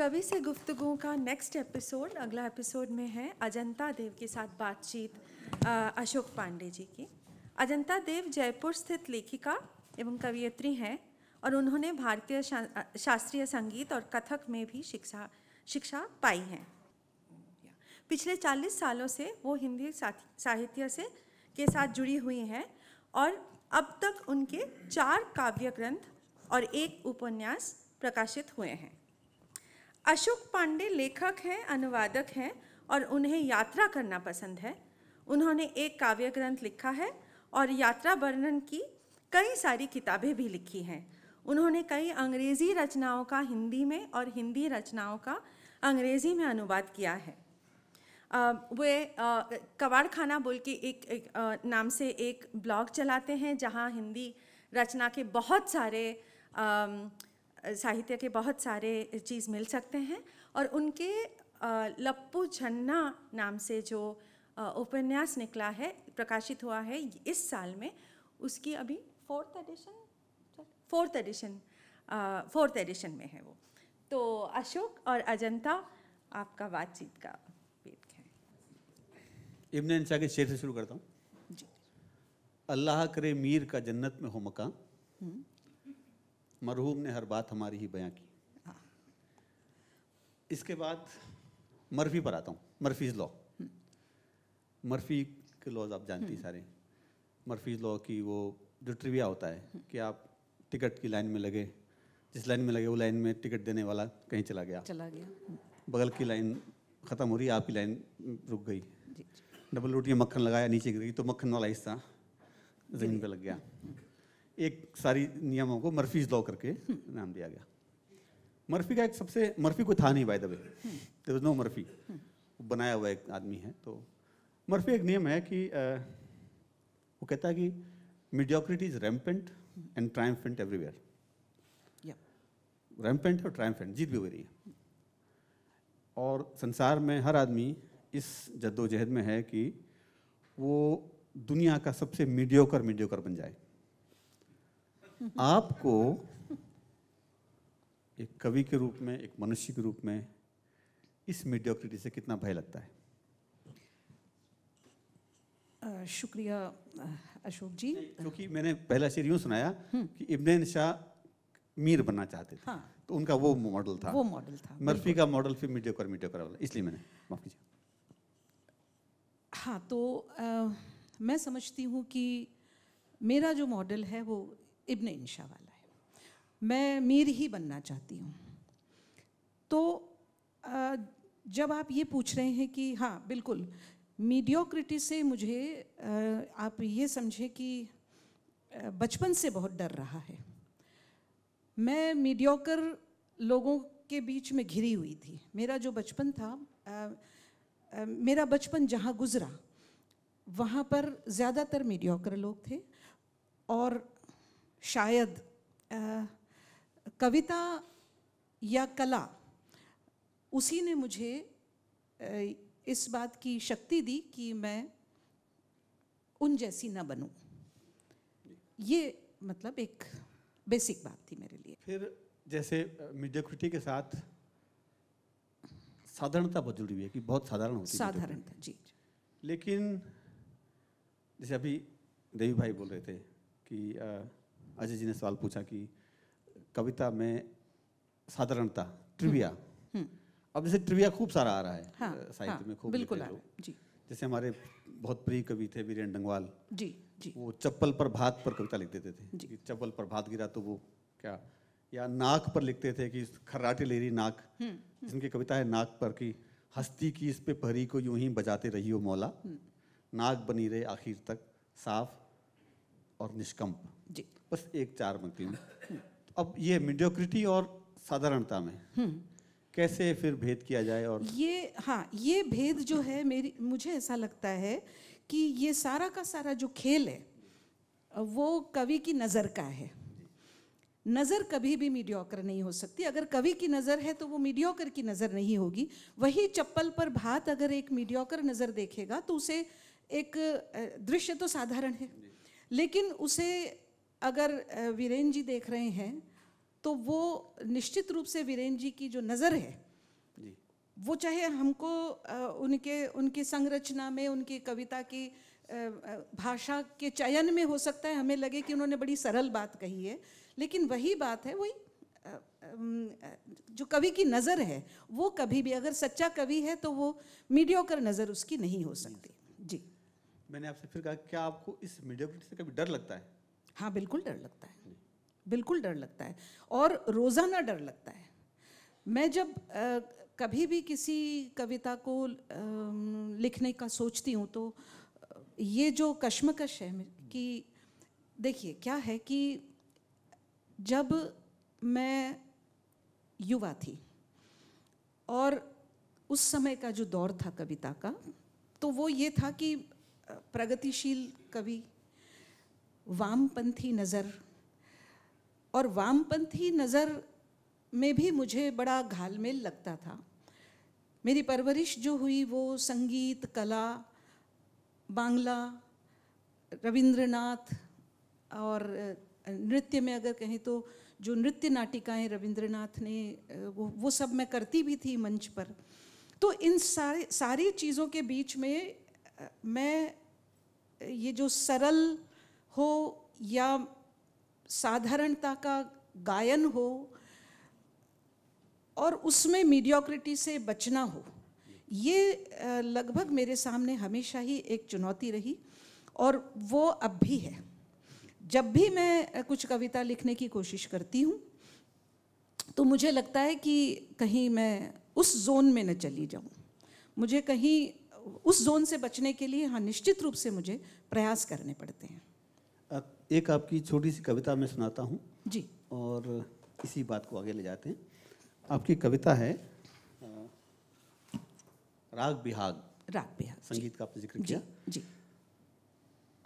कवि से गुफ्तगु का नेक्स्ट एपिसोड अगला एपिसोड में है अजंता देव के साथ बातचीत अशोक पांडे जी की अजंता देव जयपुर स्थित लेखिका एवं कवियत्री हैं और उन्होंने भारतीय शा, शास्त्रीय संगीत और कथक में भी शिक्षा शिक्षा पाई है पिछले 40 सालों से वो हिंदी साहित्य से के साथ जुड़ी हुई हैं और अब तक उनके चार काव्य ग्रंथ और एक उपन्यास प्रकाशित हुए हैं अशोक पांडे लेखक हैं अनुवादक हैं और उन्हें यात्रा करना पसंद है उन्होंने एक काव्य ग्रंथ लिखा है और यात्रा वर्णन की कई सारी किताबें भी लिखी हैं उन्होंने कई अंग्रेज़ी रचनाओं का हिंदी में और हिंदी रचनाओं का अंग्रेज़ी में अनुवाद किया है आ, वे कबाड़ खाना बोल के एक, एक आ, नाम से एक ब्लॉग चलाते हैं जहाँ हिंदी रचना के बहुत सारे आ, साहित्य के बहुत सारे चीज़ मिल सकते हैं और उनके लप्पू झन्ना नाम से जो उपन्यास निकला है प्रकाशित हुआ है इस साल में उसकी अभी fourth edition fourth edition fourth edition में है वो तो अशोक और अजंता आपका बातचीत का पेट है इब्ने इंसा के शेर से शुरू करता हूँ जी अल्लाह करे मीर का जन्नत में हो मकान हम्म। मरहूम ने हर बात हमारी ही बयां की हाँ। इसके बाद मर्फी पर आता हूँ मर्फीज लॉ हम्म। मर्फी के लॉज आप जानती हैं हम्म। सारे मर्फीज लॉ की वो जो ट्रिविया होता है हम्म। कि आप टिकट की लाइन में लगे जिस लाइन में लगे वो लाइन में टिकट देने वाला कहीं चला गया चला गया बगल की लाइन ख़त्म हो रही आपकी लाइन रुक गई डबल रोटी मक्खन लगाया नीचे गिर गई तो मक्खन वाला हिस्सा जमीन पर लग गया एक सारी नियमों को मर्फीज लॉ करके नाम दिया गया मर्फी का एक सबसे मर्फी कोई था नहीं by the way there is no Murphy बनाया हुआ एक आदमी है तो मर्फी एक नियम है कि आ, वो कहता है कि mediocrity is rampant and triumphant everywhere rampant और ट्राइम्फेंट जीत भी हो रही है और संसार में हर आदमी इस जद्दोजहद में है कि वो दुनिया का सबसे मीडियोकर मीडियोकर बन जाए आपको एक कवि के रूप में एक मनुष्य के रूप में इस मीडियोक्रिटी से कितना भय लगता है शुक्रिया अशोक जी क्योंकि मैंने पहला शेर यूं सुनाया हम्म। कि इब्न शाह मीर बनना चाहते थे हाँ। तो उनका वो मॉडल था वो मॉडल था मर्फी का मॉडल फिर मीडियोकर मीडियोकर वाला इसलिए मैंने माफ कीजिए हाँ तो आ, मैं समझती हूँ कि मेरा जो मॉडल है वो इब्न इंशा वाला है मैं मीर ही बनना चाहती हूँ तो जब आप ये पूछ रहे हैं कि हाँ बिल्कुल मीडियोक्रिटी से मुझे आप ये समझे कि बचपन से बहुत डर रहा है मैं मीडियोकर लोगों के बीच में घिरी हुई थी मेरा जो बचपन था मेरा बचपन जहाँ गुज़रा वहाँ पर ज़्यादातर मीडियोकर लोग थे और शायद आ, कविता या कला उसी ने मुझे इस बात की शक्ति दी कि मैं उन जैसी ना बनूं ये मतलब एक बेसिक बात थी मेरे लिए फिर जैसे मीडियोक्रिटी के साथ साधारणता बहुत जुड़ी हुई है कि बहुत साधारण होती है साधारणता जी लेकिन जैसे अभी देवी भाई बोल रहे थे कि आ, अजय जी ने सवाल पूछा कि कविता में साधारणता ट्रिविया हम्म, हम्म। अब जैसे ट्रिविया खूब सारा आ रहा है हाँ, साहित्य हाँ, में खूब बिल्कुल आ रहा है जी जैसे हमारे बहुत प्रिय कवि थे वीरेन डंगवाल जी जी वो चप्पल पर भात पर कविता लिख देते थे चप्पल पर भात गिरा तो वो क्या या नाक पर लिखते थे कि खर्राटे ले रही नाक हम्म, जिनकी कविता है नाक पर की हस्ती की इस पे परी को यूं ही बजाते रही हो मौला नाक बनी रहे आखिर तक साफ और निष्कंप जी बस एक चार पंक्ति में अब ये मीडियोक्रिटी और साधारणता में हम्म। कैसे फिर भेद किया जाए और ये हाँ ये भेद जो है मेरी मुझे ऐसा लगता है कि ये सारा का सारा जो खेल है वो कवि की नज़र का है नज़र कभी भी मीडियोकर नहीं हो सकती अगर कवि की नज़र है तो वो मीडियोकर की नज़र नहीं होगी वही चप्पल पर भात अगर एक मीडियोकर नज़र देखेगा तो उसे एक दृश्य तो साधारण है लेकिन उसे अगर वीरेन जी देख रहे हैं तो वो निश्चित रूप से वीरेन जी की जो नज़र है जी। वो चाहे हमको उनके उनकी संरचना में उनकी कविता की भाषा के चयन में हो सकता है हमें लगे कि उन्होंने बड़ी सरल बात कही है लेकिन वही बात है वही जो कवि की नज़र है वो कभी भी अगर सच्चा कवि है तो वो मीडियोकर नज़र उसकी नहीं हो सकती जी मैंने आपसे फिर कहा क्या आपको इस मीडिया से कभी डर लगता है हाँ बिल्कुल डर लगता है बिल्कुल डर लगता है और रोज़ाना डर लगता है मैं जब आ, कभी भी किसी कविता को आ, लिखने का सोचती हूँ तो ये जो कश्मकश है कि देखिए क्या है कि जब मैं युवा थी और उस समय का जो दौर था कविता का तो वो ये था कि प्रगतिशील कवि वामपंथी नज़र और वामपंथी नज़र में भी मुझे बड़ा घालमेल लगता था मेरी परवरिश जो हुई वो संगीत कला बांग्ला रविंद्रनाथ और नृत्य में अगर कहें तो जो नृत्य नाटिकाएं रविंद्रनाथ ने वो वो सब मैं करती भी थी मंच पर तो इन सारे सारी चीज़ों के बीच में मैं ये जो सरल हो या साधारणता का गायन हो और उसमें मीडियोक्रिटी से बचना हो ये लगभग मेरे सामने हमेशा ही एक चुनौती रही और वो अब भी है जब भी मैं कुछ कविता लिखने की कोशिश करती हूँ तो मुझे लगता है कि कहीं मैं उस जोन में न चली जाऊँ मुझे कहीं उस जोन से बचने के लिए हाँ निश्चित रूप से मुझे प्रयास करने पड़ते हैं एक आपकी छोटी सी कविता मैं सुनाता हूँ जी और इसी बात को आगे ले जाते हैं आपकी कविता है राग बिहाग राग बिहाग संगीत का आपने जिक्र किया जी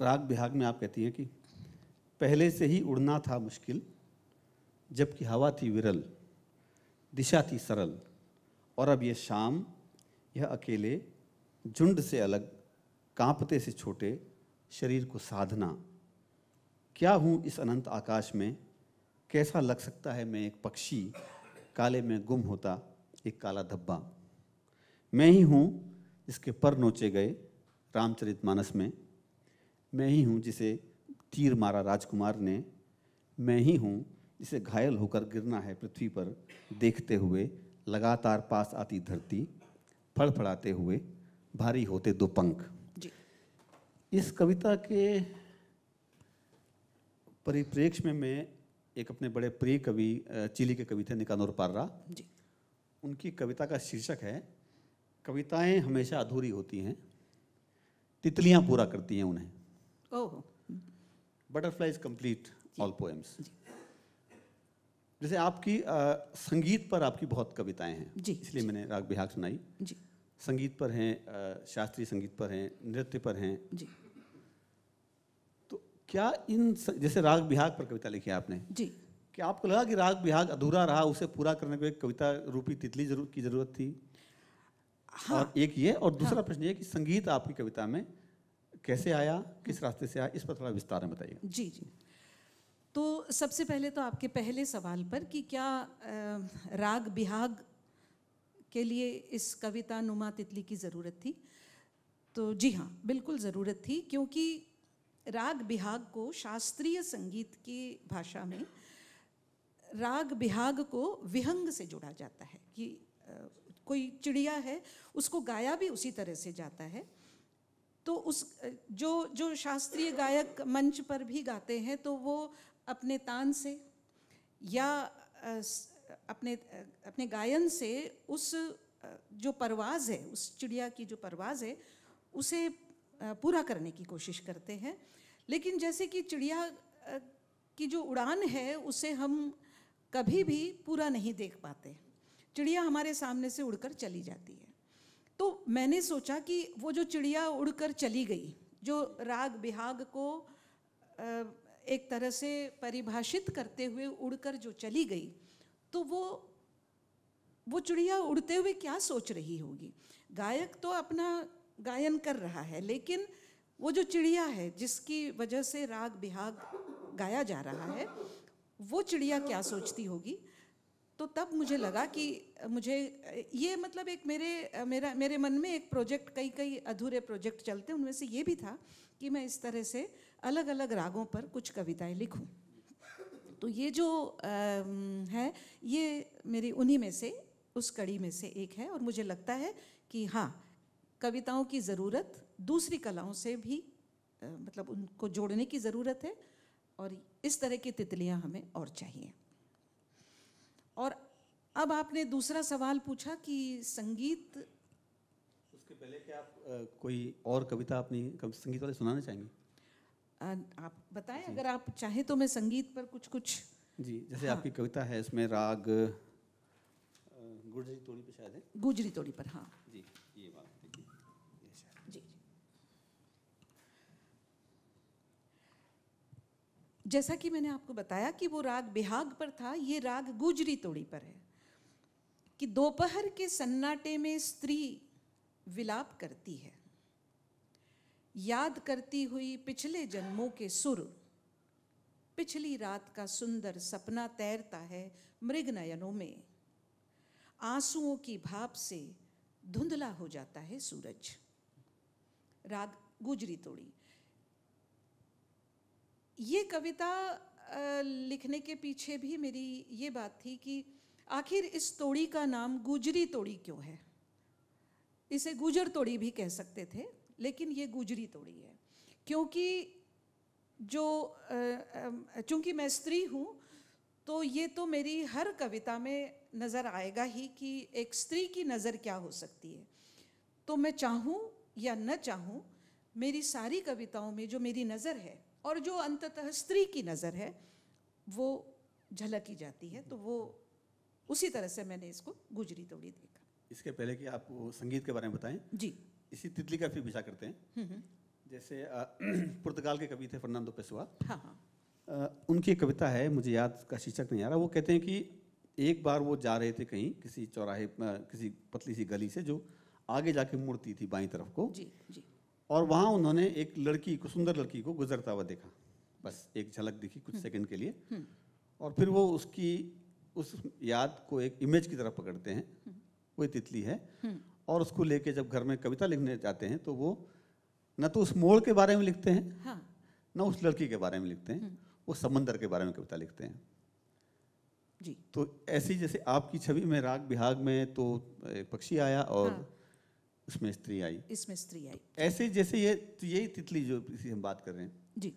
राग बिहाग में आप कहती हैं कि पहले से ही उड़ना था मुश्किल जबकि हवा थी विरल दिशा थी सरल और अब यह शाम यह अकेले झुंड से अलग कांपते से छोटे शरीर को साधना क्या हूँ इस अनंत आकाश में कैसा लग सकता है मैं एक पक्षी काले में गुम होता एक काला धब्बा मैं ही हूँ जिसके पर नोचे गए रामचरित मानस में मैं ही हूँ जिसे तीर मारा राजकुमार ने मैं ही हूँ जिसे घायल होकर गिरना है पृथ्वी पर देखते हुए लगातार पास आती धरती फड़फड़ाते हुए भारी होते दो पंख इस कविता के परिप्रेक्ष्य में मैं एक अपने बड़े प्रिय कवि चिली के कवि थे निकानोर पार्रा जी उनकी कविता का शीर्षक है कविताएं हमेशा अधूरी होती हैं तितलियां पूरा करती हैं उन्हें oh butterflies complete all poems जैसे आपकी आ, संगीत पर आपकी बहुत कविताएं हैं जी इसलिए जी, मैंने राग बिहाग सुनाई जी संगीत पर हैं शास्त्रीय संगीत पर हैं नृत्य पर हैं जी क्या इन जैसे राग बिहाग पर कविता लिखी आपने जी क्या आपको लगा कि राग बिहाग अधूरा रहा उसे पूरा करने को एक कविता रूपी तितली जरूर की जरूरत थी हाँ, और एक ये और हाँ। दूसरा हाँ, प्रश्न ये कि संगीत आपकी कविता में कैसे आया किस रास्ते से आया इस पर थोड़ा विस्तार में बताइए जी जी तो सबसे पहले तो आपके पहले सवाल पर कि क्या राग बिहाग के लिए इस कविता नुमा तितली की ज़रूरत थी तो जी हाँ बिल्कुल ज़रूरत थी क्योंकि राग बिहाग को शास्त्रीय संगीत की भाषा में राग बिहाग को विहंग से जोड़ा जाता है कि कोई चिड़िया है उसको गाया भी उसी तरह से जाता है तो उस जो जो शास्त्रीय गायक मंच पर भी गाते हैं तो वो अपने तान से या अपने अपने गायन से उस जो परवाज़ है उस चिड़िया की जो परवाज़ है उसे पूरा करने की कोशिश करते हैं लेकिन जैसे कि चिड़िया की जो उड़ान है उसे हम कभी भी पूरा नहीं देख पाते चिड़िया हमारे सामने से उड़कर चली जाती है तो मैंने सोचा कि वो जो चिड़िया उड़कर चली गई जो राग बिहाग को एक तरह से परिभाषित करते हुए उड़कर जो चली गई तो वो वो चिड़िया उड़ते हुए क्या सोच रही होगी गायक तो अपना गायन कर रहा है लेकिन वो जो चिड़िया है जिसकी वजह से राग बिहाग गाया जा रहा है वो चिड़िया क्या सोचती होगी तो तब मुझे लगा कि मुझे ये मतलब एक मेरे मेरा मेरे मन में एक प्रोजेक्ट कई कई अधूरे प्रोजेक्ट चलते उनमें से ये भी था कि मैं इस तरह से अलग अलग रागों पर कुछ कविताएं लिखूं तो ये जो आ, है ये मेरी उन्हीं में से उस कड़ी में से एक है और मुझे लगता है कि हाँ कविताओं की ज़रूरत दूसरी कलाओं से भी मतलब उनको जोड़ने की ज़रूरत है और इस तरह की तितलियां हमें और चाहिए और अब आपने दूसरा सवाल पूछा कि संगीत उसके पहले क्या आप आ, कोई और कविता अपनी संगीत वाले सुनाना चाहेंगे आप बताएं अगर आप चाहें तो मैं संगीत पर कुछ कुछ जी जैसे हाँ। आपकी कविता है इसमें राग गुजरी तोड़ी पर शायद है गुजरी तोड़ी पर हाँ जैसा कि मैंने आपको बताया कि वो राग बिहाग पर था ये राग गुजरी तोड़ी पर है कि दोपहर के सन्नाटे में स्त्री विलाप करती है याद करती हुई पिछले जन्मों के सुर पिछली रात का सुंदर सपना तैरता है मृग नयनों में आंसुओं की भाप से धुंधला हो जाता है सूरज राग गुजरी तोड़ी ये कविता लिखने के पीछे भी मेरी ये बात थी कि आखिर इस तोड़ी का नाम गुजरी तोड़ी क्यों है इसे गुजर तोड़ी भी कह सकते थे लेकिन ये गुजरी तोड़ी है क्योंकि जो चूंकि मैं स्त्री हूँ तो ये तो मेरी हर कविता में नज़र आएगा ही कि एक स्त्री की नज़र क्या हो सकती है तो मैं चाहूँ या न चाहूँ मेरी सारी कविताओं में जो मेरी नज़र है और जो अंततः स्त्री की नज़र है वो झलक जाती है तो वो उसी तरह से मैंने इसको गुजरी तोड़ी देखा इसके पहले कि आप संगीत के बारे में बताएं जी इसी तितली का फिर विचार करते हैं हम्म, हम्म। जैसे पुर्तगाल के कवि थे फर्नांडो पेसुआ हाँ हाँ उनकी कविता है मुझे याद का शीर्षक नहीं आ रहा वो कहते हैं कि एक बार वो जा रहे थे कहीं किसी चौराहे किसी पतली सी गली से जो आगे जाके मुड़ती थी बाई तरफ को जी जी और वहाँ उन्होंने एक लड़की को सुंदर लड़की को गुजरता हुआ देखा बस एक झलक दिखी कुछ हम्म। सेकंड के लिए हम्म। और फिर वो उसकी उस याद को एक इमेज की तरह पकड़ते हैं हम्म। वो तितली है और उसको लेके जब घर में कविता लिखने जाते हैं तो वो न तो उस मोड़ के बारे में लिखते हैं हाँ। न उस लड़की के बारे में लिखते हैं वो समंदर के बारे में कविता लिखते हैं जी तो ऐसी जैसे आपकी छवि में राग बिहाग में तो एक पक्षी आया और हाँ। इसमें स्त्री आई इसमें स्त्री आई तो ऐसे जैसे ये तो यही तितली जो इसी हम बात कर रहे हैं जी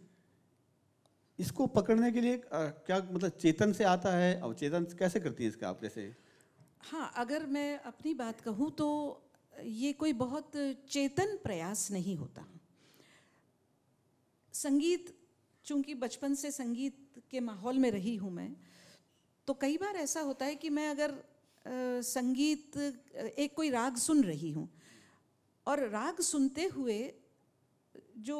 इसको पकड़ने के लिए क्या मतलब चेतन से आता है और चेतन कैसे करती है इसका आप जैसे हाँ अगर मैं अपनी बात कहूँ तो ये कोई बहुत चेतन प्रयास नहीं होता संगीत चूंकि बचपन से संगीत के माहौल में रही हूँ मैं तो कई बार ऐसा होता है कि मैं अगर संगीत एक कोई राग सुन रही हूँ और राग सुनते हुए जो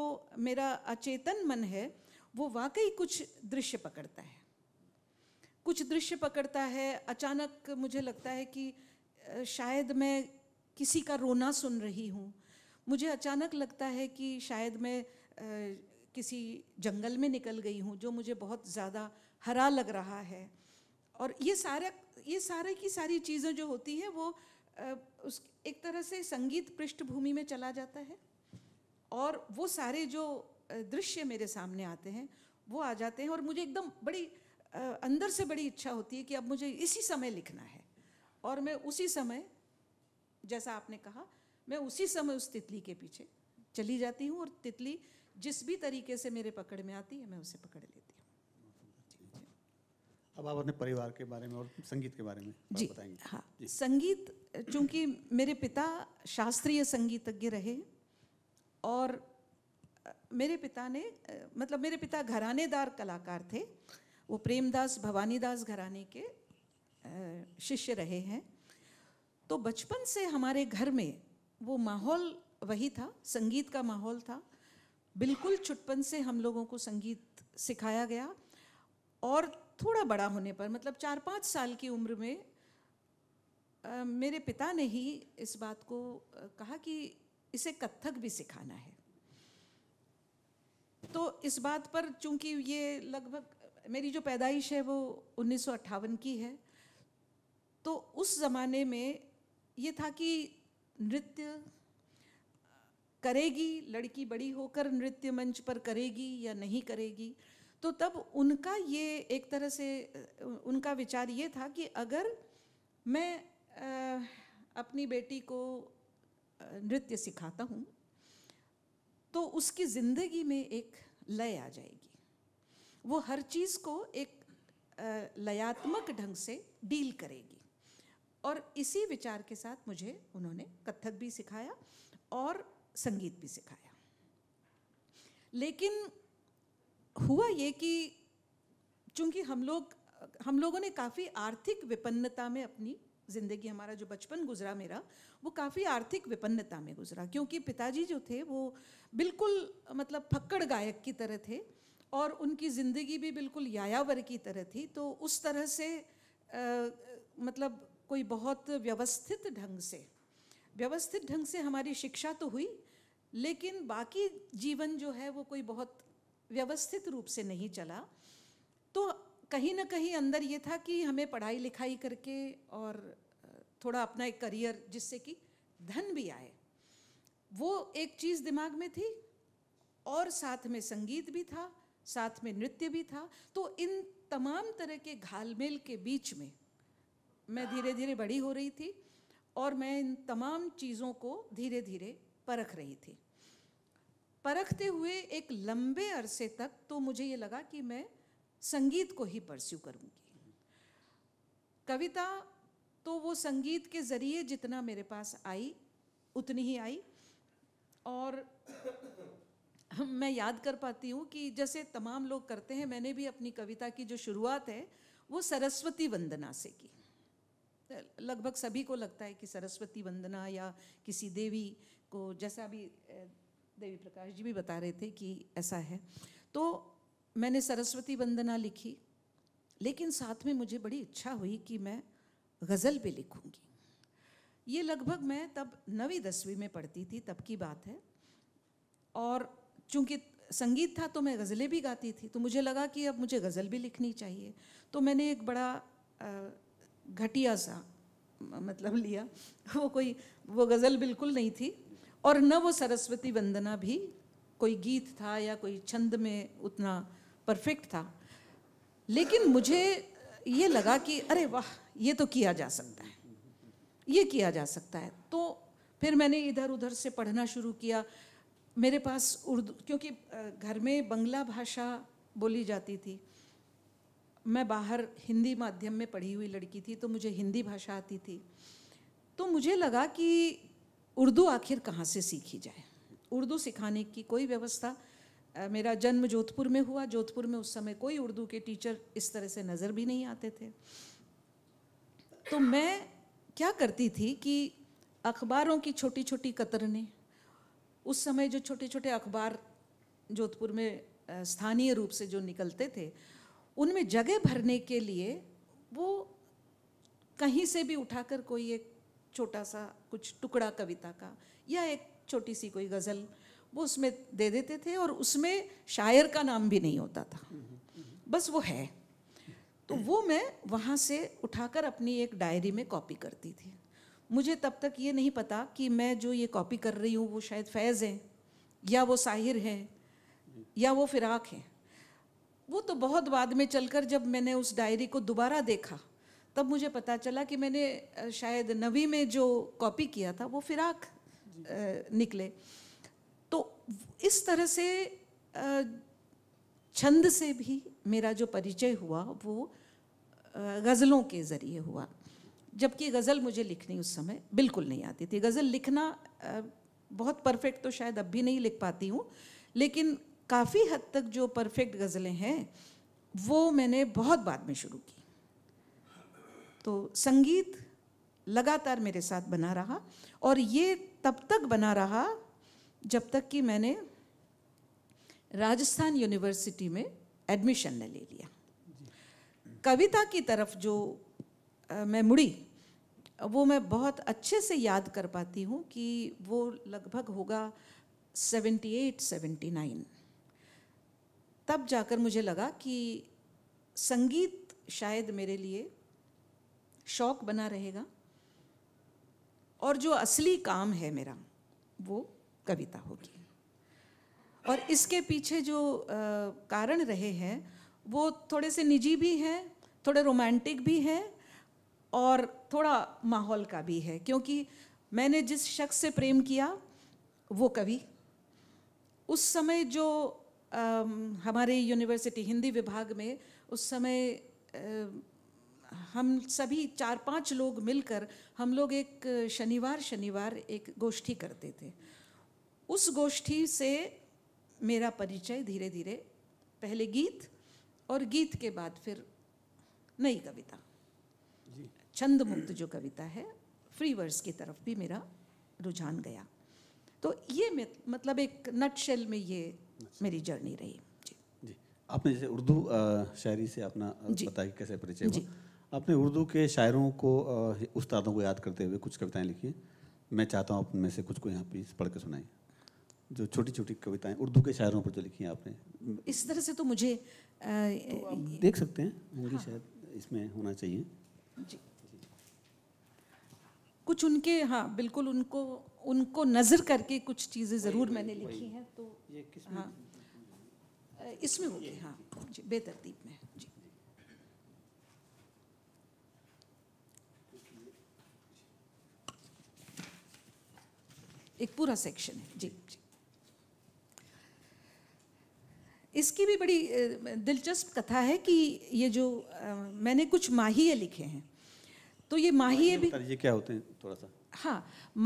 मेरा अचेतन मन है वो वाकई कुछ दृश्य पकड़ता है कुछ दृश्य पकड़ता है अचानक मुझे लगता है कि शायद मैं किसी का रोना सुन रही हूँ मुझे अचानक लगता है कि शायद मैं किसी जंगल में निकल गई हूँ जो मुझे बहुत ज़्यादा हरा लग रहा है और ये सारा ये सारे की सारी चीज़ें जो होती है वो उस एक तरह से संगीत पृष्ठभूमि में चला जाता है और वो सारे जो दृश्य मेरे सामने आते हैं वो आ जाते हैं और मुझे एकदम बड़ी अंदर से बड़ी इच्छा होती है कि अब मुझे इसी समय लिखना है और मैं उसी समय जैसा आपने कहा मैं उसी समय उस तितली के पीछे चली जाती हूँ और तितली जिस भी तरीके से मेरे पकड़ में आती है मैं उसे पकड़ लेती अब आप अपने परिवार के बारे में और संगीत के बारे में जी बताएंगे हाँ जी। संगीत चूंकि मेरे पिता शास्त्रीय संगीतज्ञ रहे और मेरे पिता ने मतलब मेरे पिता घरानेदार कलाकार थे वो प्रेमदास भवानीदास घराने के शिष्य रहे हैं तो बचपन से हमारे घर में वो माहौल वही था संगीत का माहौल था बिल्कुल छुटपन से हम लोगों को संगीत सिखाया गया और थोड़ा बड़ा होने पर मतलब चार पाँच साल की उम्र में आ, मेरे पिता ने ही इस बात को कहा कि इसे कत्थक भी सिखाना है तो इस बात पर चूंकि ये लगभग मेरी जो पैदाइश है वो उन्नीस की है तो उस ज़माने में ये था कि नृत्य करेगी लड़की बड़ी होकर नृत्य मंच पर करेगी या नहीं करेगी तो तब उनका ये एक तरह से उनका विचार ये था कि अगर मैं आ, अपनी बेटी को नृत्य सिखाता हूँ तो उसकी ज़िंदगी में एक लय आ जाएगी वो हर चीज़ को एक लयात्मक ढंग से डील करेगी और इसी विचार के साथ मुझे उन्होंने कथक भी सिखाया और संगीत भी सिखाया लेकिन हुआ ये कि चूंकि हम लोग हम लोगों ने काफ़ी आर्थिक विपन्नता में अपनी ज़िंदगी हमारा जो बचपन गुजरा मेरा वो काफ़ी आर्थिक विपन्नता में गुजरा क्योंकि पिताजी जो थे वो बिल्कुल मतलब फक्कड़ गायक की तरह थे और उनकी ज़िंदगी भी बिल्कुल यायावर की तरह थी तो उस तरह से आ, मतलब कोई बहुत व्यवस्थित ढंग से व्यवस्थित ढंग से हमारी शिक्षा तो हुई लेकिन बाकी जीवन जो है वो कोई बहुत व्यवस्थित रूप से नहीं चला तो कहीं ना कहीं अंदर ये था कि हमें पढ़ाई लिखाई करके और थोड़ा अपना एक करियर जिससे कि धन भी आए वो एक चीज़ दिमाग में थी और साथ में संगीत भी था साथ में नृत्य भी था तो इन तमाम तरह के घालमेल के बीच में मैं धीरे धीरे बड़ी हो रही थी और मैं इन तमाम चीज़ों को धीरे धीरे परख रही थी परखते हुए एक लंबे अरसे तक तो मुझे ये लगा कि मैं संगीत को ही परस्यू करूँगी कविता तो वो संगीत के ज़रिए जितना मेरे पास आई उतनी ही आई और मैं याद कर पाती हूँ कि जैसे तमाम लोग करते हैं मैंने भी अपनी कविता की जो शुरुआत है वो सरस्वती वंदना से की लगभग सभी को लगता है कि सरस्वती वंदना या किसी देवी को जैसा भी देवी प्रकाश जी भी बता रहे थे कि ऐसा है तो मैंने सरस्वती वंदना लिखी लेकिन साथ में मुझे बड़ी इच्छा हुई कि मैं गज़ल पे लिखूंगी ये लगभग मैं तब नवी दसवीं में पढ़ती थी तब की बात है और चूंकि संगीत था तो मैं गज़लें भी गाती थी तो मुझे लगा कि अब मुझे गज़ल भी लिखनी चाहिए तो मैंने एक बड़ा घटिया सा मतलब लिया वो कोई वो गज़ल बिल्कुल नहीं थी और न वो सरस्वती वंदना भी कोई गीत था या कोई छंद में उतना परफेक्ट था लेकिन मुझे ये लगा कि अरे वाह ये तो किया जा सकता है ये किया जा सकता है तो फिर मैंने इधर उधर से पढ़ना शुरू किया मेरे पास उर्दू क्योंकि घर में बंगला भाषा बोली जाती थी मैं बाहर हिंदी माध्यम में पढ़ी हुई लड़की थी तो मुझे हिंदी भाषा आती थी तो मुझे लगा कि उर्दू आखिर कहाँ से सीखी जाए उर्दू सिखाने की कोई व्यवस्था मेरा जन्म जोधपुर में हुआ जोधपुर में उस समय कोई उर्दू के टीचर इस तरह से नज़र भी नहीं आते थे तो मैं क्या करती थी कि अखबारों की छोटी छोटी कतरने उस समय जो छोटे छोटे अखबार जोधपुर में स्थानीय रूप से जो निकलते थे उनमें जगह भरने के लिए वो कहीं से भी उठाकर कोई एक छोटा सा कुछ टुकड़ा कविता का या एक छोटी सी कोई गज़ल वो उसमें दे देते थे और उसमें शायर का नाम भी नहीं होता था बस वो है तो वो मैं वहाँ से उठाकर अपनी एक डायरी में कॉपी करती थी मुझे तब तक ये नहीं पता कि मैं जो ये कॉपी कर रही हूँ वो शायद फैज़ हैं या वो साहिर हैं या वो फिराक हैं वो तो बहुत बाद में चलकर जब मैंने उस डायरी को दोबारा देखा तब मुझे पता चला कि मैंने शायद नवी में जो कॉपी किया था वो फिराक निकले तो इस तरह से छंद से भी मेरा जो परिचय हुआ वो गज़लों के ज़रिए हुआ जबकि गज़ल मुझे लिखनी उस समय बिल्कुल नहीं आती थी गज़ल लिखना बहुत परफेक्ट तो शायद अब भी नहीं लिख पाती हूँ लेकिन काफ़ी हद तक जो परफेक्ट गज़लें हैं वो मैंने बहुत बाद में शुरू की तो संगीत लगातार मेरे साथ बना रहा और ये तब तक बना रहा जब तक कि मैंने राजस्थान यूनिवर्सिटी में एडमिशन ने ले लिया कविता की तरफ जो आ, मैं मुड़ी वो मैं बहुत अच्छे से याद कर पाती हूँ कि वो लगभग होगा 78, 79 तब जाकर मुझे लगा कि संगीत शायद मेरे लिए शौक बना रहेगा और जो असली काम है मेरा वो कविता होगी और इसके पीछे जो आ, कारण रहे हैं वो थोड़े से निजी भी हैं थोड़े रोमांटिक भी हैं और थोड़ा माहौल का भी है क्योंकि मैंने जिस शख्स से प्रेम किया वो कवि उस समय जो आ, हमारे यूनिवर्सिटी हिंदी विभाग में उस समय आ, हम सभी चार पांच लोग मिलकर हम लोग एक शनिवार शनिवार एक गोष्ठी करते थे उस गोष्ठी से मेरा परिचय धीरे धीरे पहले गीत और गीत के बाद फिर नई कविता छंद मुक्त जो कविता है फ्री वर्स की तरफ भी मेरा रुझान गया तो ये मतलब एक नटशेल में ये अच्छा। मेरी जर्नी रही जी, जी। आपने जैसे उर्दू शायरी से अपना बताया कैसे परिचय हुआ आपने उर्दू के शायरों को उस्तादों को याद करते हुए कुछ कविताएं लिखी मैं चाहता हूँ में से कुछ को यहाँ पे पढ़ के सुनाएं जो छोटी छोटी कविताएं उर्दू के शायरों पर जो लिखी हैं आपने इस तरह से तो मुझे आ, तो आप देख सकते हैं होंगी हाँ। शायद इसमें होना चाहिए जी कुछ उनके हाँ बिल्कुल उनको उनको नज़र करके कुछ चीज़ें ज़रूर मैंने लिखी हैं तो ये किस हाँ इसमें होगी हाँ बेतरतीब में एक पूरा सेक्शन है जी जी इसकी भी बड़ी दिलचस्प कथा है कि ये जो आ, मैंने कुछ माहिए लिखे हैं तो ये माहिए भी ये क्या होते हैं थोड़ा सा हाँ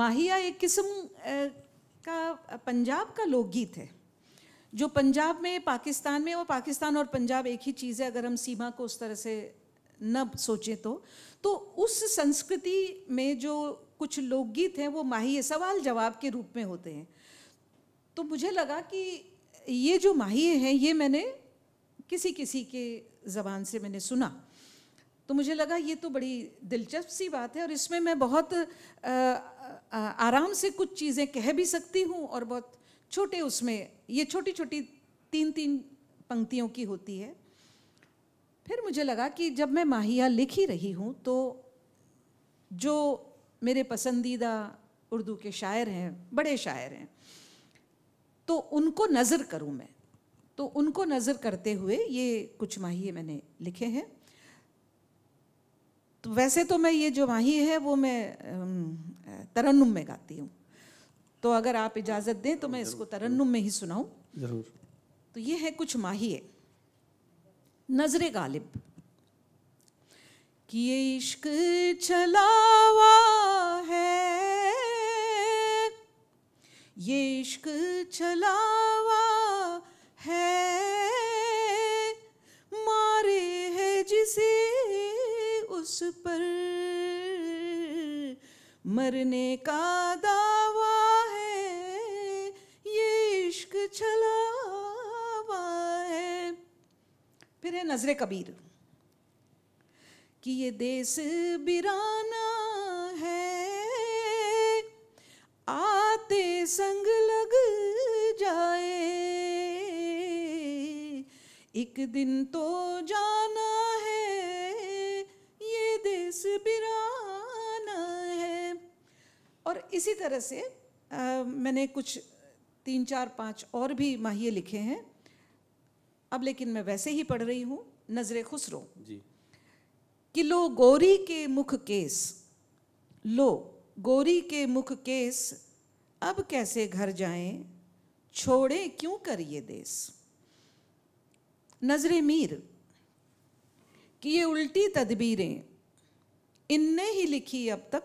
माहिया एक किस्म का पंजाब का लोकगीत है जो पंजाब में पाकिस्तान में और पाकिस्तान और पंजाब एक ही चीज़ है अगर हम सीमा को उस तरह से न सोचें तो तो उस संस्कृति में जो कुछ लोकगीत हैं वो माही सवाल जवाब के रूप में होते हैं तो मुझे लगा कि ये जो माहिए हैं ये मैंने किसी किसी के ज़बान से मैंने सुना तो मुझे लगा ये तो बड़ी दिलचस्प सी बात है और इसमें मैं बहुत आराम से कुछ चीज़ें कह भी सकती हूँ और बहुत छोटे उसमें ये छोटी छोटी तीन तीन पंक्तियों की होती है फिर मुझे लगा कि जब मैं माहिया लिख ही रही हूँ तो जो मेरे पसंदीदा उर्दू के शायर हैं बड़े शायर हैं तो उनको नज़र करूं मैं तो उनको नज़र करते हुए ये कुछ माहिए मैंने लिखे हैं तो वैसे तो मैं ये जो माही है वो मैं तरन्नुम में गाती हूँ तो अगर आप इजाज़त दें तो मैं इसको तरन्नुम में ही सुनाऊँ ज़रूर तो ये है कुछ माहिए नजर गालिब कि ये इश्क चलावा है ये इश्क चलावा है मारे है जिसे उस पर मरने का दावा है ये इश्क चलावा है फिर है नजरे कबीर कि ये देश बिराना है आते संग लग जाए एक दिन तो जाना है ये देश बिराना है और इसी तरह से आ, मैंने कुछ तीन चार पांच और भी माहिए लिखे हैं अब लेकिन मैं वैसे ही पढ़ रही हूँ नजरे खुसरो जी कि लो गोरी के मुख केस लो गोरी के मुख केस अब कैसे घर जाएं छोड़े क्यों करिए देश नजरे मीर कि ये उल्टी तदबीरें इनने ही लिखी अब तक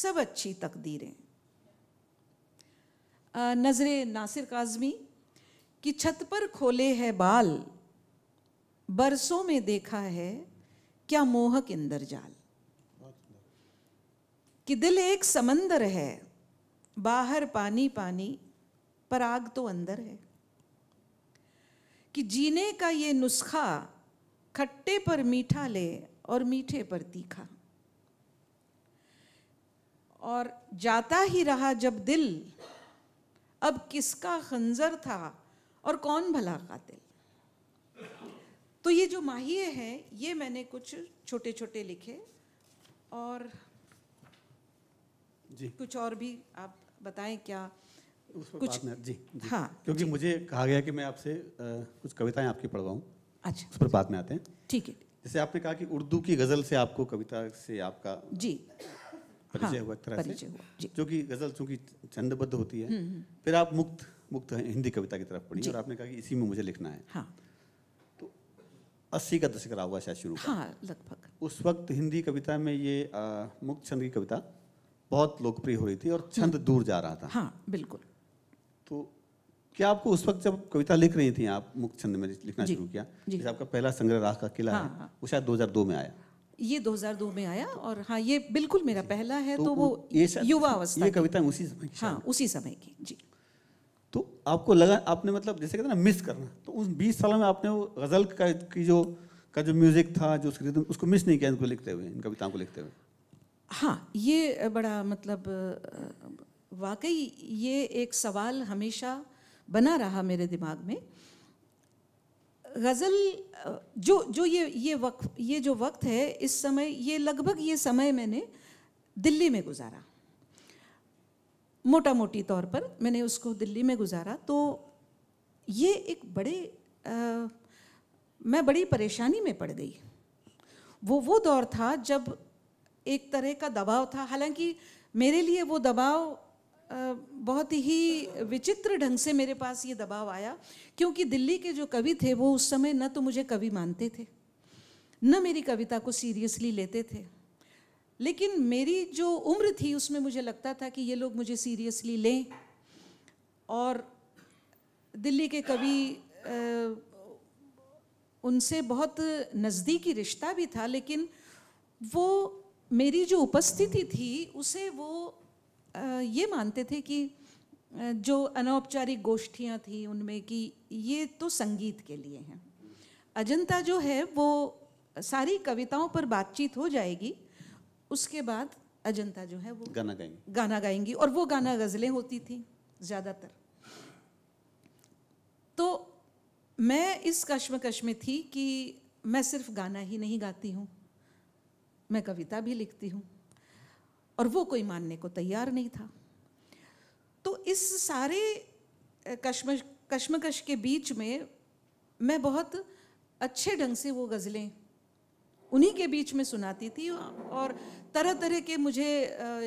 सब अच्छी तकदीरें नजरे नासिर काजमी कि छत पर खोले है बाल बरसों में देखा है क्या मोहक इंदर जाल कि दिल एक समंदर है बाहर पानी पानी पर आग तो अंदर है कि जीने का ये नुस्खा खट्टे पर मीठा ले और मीठे पर तीखा और जाता ही रहा जब दिल अब किसका खंजर था और कौन भला कातिल तो ये जो माहिए हैं ये मैंने कुछ छोटे छोटे लिखे और जी कुछ और भी आप बताएं क्या कुछ जी, जी हाँ क्योंकि जी। मुझे कहा गया कि मैं आपसे कुछ कविताएं आपकी पढ़वाऊँ अच्छा उस पर बाद में आते हैं ठीक है जैसे आपने कहा कि उर्दू की गज़ल से आपको कविता से आपका जी परिचय हाँ, हुआ तरह से जो कि गज़ल चूंकि छंदबद्ध होती है हम्म, हम्म। फिर आप मुक्त मुक्त हिंदी कविता की तरफ पढ़ी और आपने कहा कि इसी में मुझे लिखना है हाँ अस्सी का दशक रहा हुआ शायद शुरू हाँ लगभग उस वक्त हिंदी कविता में ये मुक्त छंद की कविता बहुत लोकप्रिय हो रही थी और छंद हम्म। दूर जा रहा था हाँ बिल्कुल तो क्या आपको उस वक्त जब कविता लिख रही थी आप मुक्त छंद में लिखना शुरू किया जैसे आपका पहला संग्रह राह का किला हाँ, है हाँ। वो शायद दो में आया ये 2002 में आया और हाँ ये बिल्कुल मेरा पहला है तो, तो वो युवा अवस्था ये कविता उसी समय हाँ उसी समय की जी तो आपको लगा आपने मतलब जैसे कहते ना मिस करना तो उस बीस सालों में आपने वो गज़ल का की जो का जो म्यूज़िक था जो उसकी रिदम उसको मिस नहीं किया इनको लिखते हुए इन कविताओं को लिखते हुए हाँ ये बड़ा मतलब वाकई ये एक सवाल हमेशा बना रहा मेरे दिमाग में गज़ल जो जो ये ये वक्त ये जो वक्त है इस समय ये लगभग ये समय मैंने दिल्ली में गुजारा मोटा मोटी तौर पर मैंने उसको दिल्ली में गुजारा तो ये एक बड़े आ, मैं बड़ी परेशानी में पड़ गई वो वो दौर था जब एक तरह का दबाव था हालांकि मेरे लिए वो दबाव बहुत ही विचित्र ढंग से मेरे पास ये दबाव आया क्योंकि दिल्ली के जो कवि थे वो उस समय न तो मुझे कवि मानते थे न मेरी कविता को सीरियसली लेते थे लेकिन मेरी जो उम्र थी उसमें मुझे लगता था कि ये लोग मुझे सीरियसली लें और दिल्ली के कवि उनसे बहुत नज़दीकी रिश्ता भी था लेकिन वो मेरी जो उपस्थिति थी उसे वो ये मानते थे कि जो अनौपचारिक गोष्ठियाँ थी उनमें कि ये तो संगीत के लिए हैं अजंता जो है वो सारी कविताओं पर बातचीत हो जाएगी उसके बाद अजंता जो है वो गाना गाएंगी गाना गाएंगी और वो गाना गज़लें होती थी ज़्यादातर तो मैं इस कश्मकश में थी कि मैं सिर्फ गाना ही नहीं गाती हूँ मैं कविता भी लिखती हूँ और वो कोई मानने को तैयार नहीं था तो इस सारे कश्म कश्मकश के बीच में मैं बहुत अच्छे ढंग से वो गज़लें उन्हीं के बीच में सुनाती थी हाँ। और तरह तरह के मुझे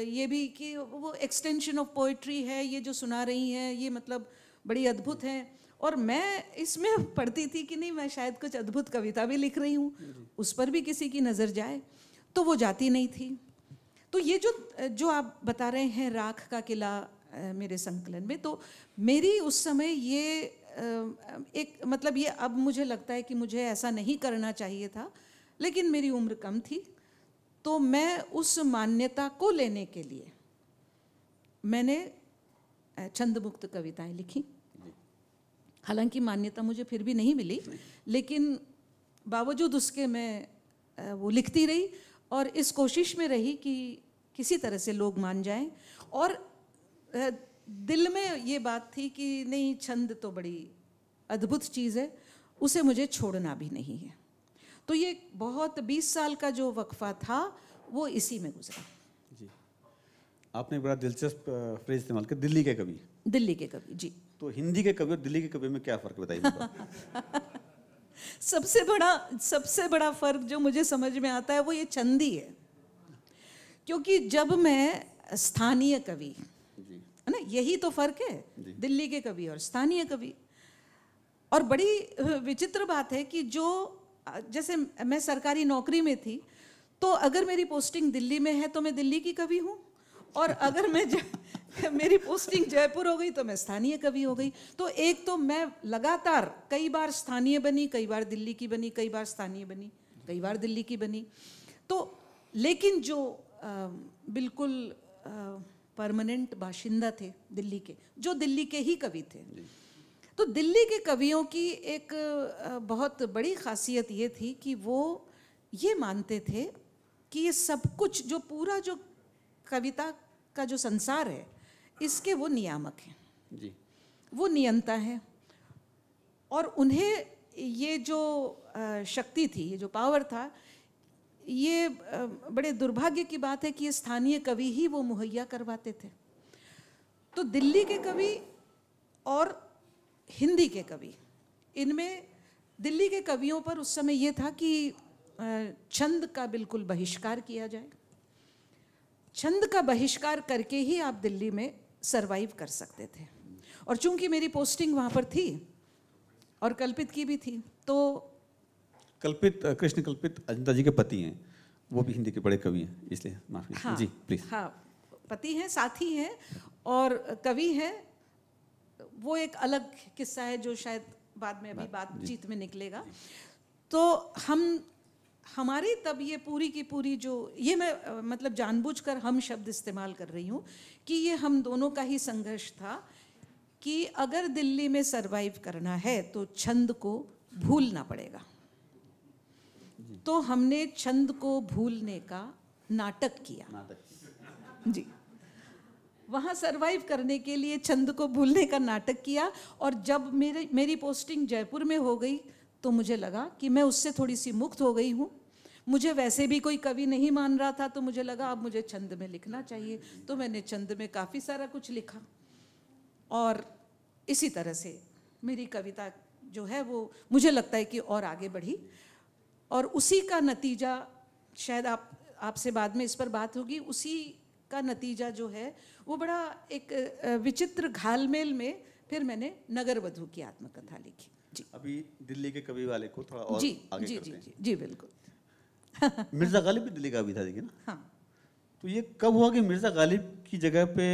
ये भी कि वो एक्सटेंशन ऑफ पोइट्री है ये जो सुना रही हैं ये मतलब बड़ी अद्भुत है और मैं इसमें पढ़ती थी कि नहीं मैं शायद कुछ अद्भुत कविता भी लिख रही हूँ उस पर भी किसी की नज़र जाए तो वो जाती नहीं थी तो ये जो जो आप बता रहे हैं राख का किला मेरे संकलन में तो मेरी उस समय ये एक मतलब ये अब मुझे लगता है कि मुझे ऐसा नहीं करना चाहिए था लेकिन मेरी उम्र कम थी तो मैं उस मान्यता को लेने के लिए मैंने छंदमुक्त कविताएं लिखी हालांकि मान्यता मुझे फिर भी नहीं मिली लेकिन बावजूद उसके मैं वो लिखती रही और इस कोशिश में रही कि किसी तरह से लोग मान जाएं और दिल में ये बात थी कि नहीं छंद तो बड़ी अद्भुत चीज़ है उसे मुझे छोड़ना भी नहीं है तो ये बहुत 20 साल का जो वक्फा था वो इसी में गुजरा जी आपने बड़ा दिलचस्प फ्रेज इस्तेमाल किया दिल्ली के कवि दिल्ली के कवि जी तो हिंदी के कवि और दिल्ली के कवि में क्या फ़र्क बताइए सबसे बड़ा सबसे बड़ा फ़र्क जो मुझे समझ में आता है वो ये चंदी है क्योंकि जब मैं स्थानीय कवि है ना यही तो फ़र्क है दिल्ली के कवि और स्थानीय कवि और बड़ी विचित्र बात है कि जो जैसे मैं सरकारी नौकरी में थी तो अगर मेरी पोस्टिंग दिल्ली में है तो मैं दिल्ली की कवि हूँ और अगर मैं मेरी पोस्टिंग जयपुर हो गई तो मैं स्थानीय कवि हो गई तो एक तो मैं लगातार कई बार स्थानीय बनी कई बार दिल्ली की बनी कई बार स्थानीय बनी कई बार दिल्ली की बनी तो लेकिन जो आ, बिल्कुल परमानेंट बाशिंदा थे दिल्ली के जो दिल्ली के ही कवि थे तो दिल्ली के कवियों की एक बहुत बड़ी खासियत ये थी कि वो ये मानते थे कि ये सब कुछ जो पूरा जो कविता का जो संसार है इसके वो नियामक हैं जी वो नियंता है और उन्हें ये जो शक्ति थी ये जो पावर था ये बड़े दुर्भाग्य की बात है कि ये स्थानीय कवि ही वो मुहैया करवाते थे तो दिल्ली के कवि और हिंदी के कवि इनमें दिल्ली के कवियों पर उस समय ये था कि छंद का बिल्कुल बहिष्कार किया जाए छंद का बहिष्कार करके ही आप दिल्ली में सरवाइव कर सकते थे और चूंकि मेरी पोस्टिंग वहाँ पर थी और कल्पित की भी थी तो कल्पित कृष्ण कल्पित अजंता जी के पति हैं वो भी हिंदी के बड़े कवि हैं इसलिए माफी हाँ, जी प्लीज हाँ पति हैं साथी हैं और कवि हैं वो एक अलग किस्सा है जो शायद बाद में अभी हाँ, बातचीत में निकलेगा तो हम हमारी तब ये पूरी की पूरी जो ये मैं मतलब जानबूझकर हम शब्द इस्तेमाल कर रही हूँ कि ये हम दोनों का ही संघर्ष था कि अगर दिल्ली में सरवाइव करना है तो छंद को भूलना पड़ेगा तो हमने छंद को भूलने का नाटक किया नाटक जी वहाँ सरवाइव करने के लिए छंद को भूलने का नाटक किया और जब मेरे मेरी पोस्टिंग जयपुर में हो गई तो मुझे लगा कि मैं उससे थोड़ी सी मुक्त हो गई हूँ मुझे वैसे भी कोई कवि नहीं मान रहा था तो मुझे लगा अब मुझे छंद में लिखना चाहिए तो मैंने चंद में काफ़ी सारा कुछ लिखा और इसी तरह से मेरी कविता जो है वो मुझे लगता है कि और आगे बढ़ी और उसी का नतीजा शायद आप आपसे बाद में इस पर बात होगी उसी का नतीजा जो है वो बड़ा एक विचित्र घालमेल में फिर मैंने नगर वधु की आत्मकथा लिखी जी अभी दिल्ली के कवि वाले को थोड़ा और जी आगे जी, करते जी, हैं। जी जी बिल्कुल मिर्जा गालिब भी दिल्ली का कवि था देखिए ना हाँ तो ये कब हुआ कि मिर्जा गालिब की जगह पे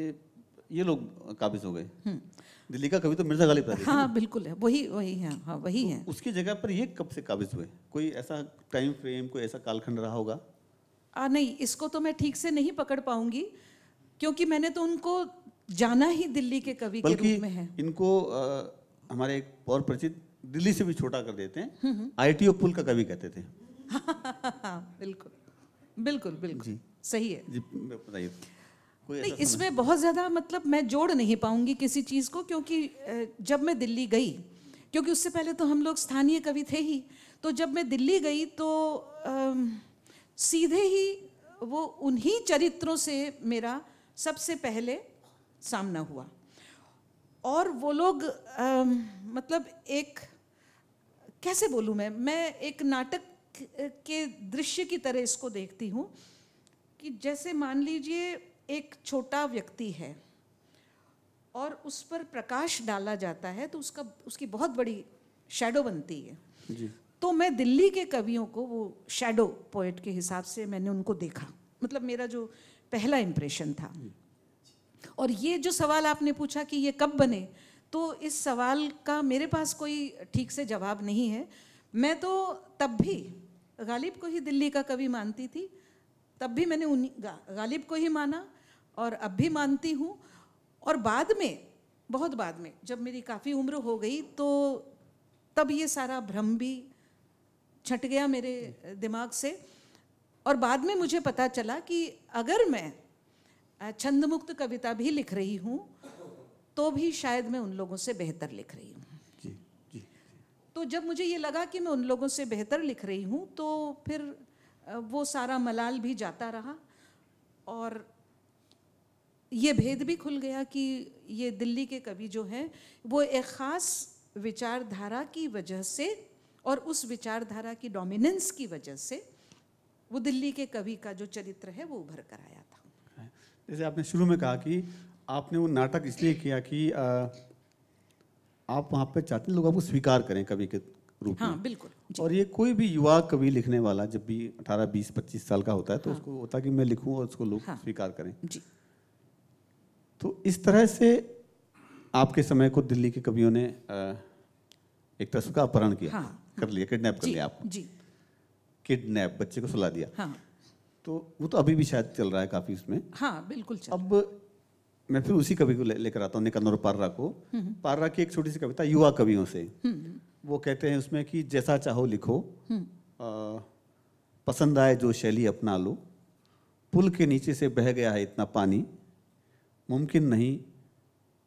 ये ये लोग काबिज हो गए हम्म। दिल्ली का कवि तो मिर्जा गालिब था हाँ बिल्कुल है वही वही है हाँ वही तो है उसकी जगह पर ये कब से काबिज हुए कोई ऐसा टाइम फ्रेम कोई ऐसा कालखंड रहा होगा आ नहीं इसको तो मैं ठीक से नहीं पकड़ पाऊंगी क्योंकि मैंने तो उनको जाना ही दिल्ली के कवि के रूप में है इनको आ, हमारे एक और परिचित दिल्ली से भी छोटा कर देते हैं हम्म, हम्म। आईटीओ पुल का कवि कहते थे बिल्कुल बिल्कुल बिल्कुल जी सही है जी बताइए नहीं इसमें बहुत ज़्यादा मतलब मैं जोड़ नहीं पाऊंगी किसी चीज़ को क्योंकि जब मैं दिल्ली गई क्योंकि उससे पहले तो हम लोग स्थानीय कवि थे ही तो जब मैं दिल्ली गई तो आ, सीधे ही वो उन्हीं चरित्रों से मेरा सबसे पहले सामना हुआ और वो लोग आ, मतलब एक कैसे बोलूँ मैं मैं एक नाटक के दृश्य की तरह इसको देखती हूँ कि जैसे मान लीजिए एक छोटा व्यक्ति है और उस पर प्रकाश डाला जाता है तो उसका उसकी बहुत बड़ी शेडो बनती है जी। तो मैं दिल्ली के कवियों को वो शेडो पोइट के हिसाब से मैंने उनको देखा मतलब मेरा जो पहला इम्प्रेशन था और ये जो सवाल आपने पूछा कि ये कब बने तो इस सवाल का मेरे पास कोई ठीक से जवाब नहीं है मैं तो तब भी गालिब को ही दिल्ली का कवि मानती थी तब भी मैंने उन गा, गालिब को ही माना और अब भी मानती हूँ और बाद में बहुत बाद में जब मेरी काफ़ी उम्र हो गई तो तब ये सारा भ्रम भी छट गया मेरे दिमाग से और बाद में मुझे पता चला कि अगर मैं छंदमुक्त कविता भी लिख रही हूँ तो भी शायद मैं उन लोगों से बेहतर लिख रही हूँ तो जब मुझे ये लगा कि मैं उन लोगों से बेहतर लिख रही हूँ तो फिर वो सारा मलाल भी जाता रहा और ये भेद भी खुल गया कि ये दिल्ली के कवि जो हैं वो एक ख़ास विचारधारा की वजह से और उस विचारधारा की डोमिनेंस की वजह से वो दिल्ली के कवि का जो चरित्र है वो उभर कर आया था जैसे आपने शुरू में कहा कि आपने वो नाटक इसलिए किया कि आ, आप वहाँ पे चाहते लोग आपको स्वीकार करें कवि के रूप हाँ, में बिल्कुल और ये कोई भी युवा कवि लिखने वाला जब भी 18, 20, 25 साल का होता है तो हाँ, उसको होता है कि मैं लिखूं और उसको लोग हाँ, स्वीकार करें जी तो इस तरह से आपके समय को दिल्ली के कवियों ने एक तरह का अपहरण किया हाँ, कर लिया किडनैप कर लिया आपको जी किडनैप बच्चे को सुला दिया हाँ तो वो तो अभी भी शायद चल रहा है काफी उसमें हाँ बिल्कुल चल अब मैं फिर उसी कवि को लेकर ले आता हूँ निकंदर पार्रा को हम्म। पार्रा की एक छोटी सी कविता युवा कवियों से हम्म। वो कहते हैं उसमें कि जैसा चाहो लिखो आ, हम्म। पसंद आए जो शैली अपना लो पुल के नीचे से बह गया है इतना पानी मुमकिन नहीं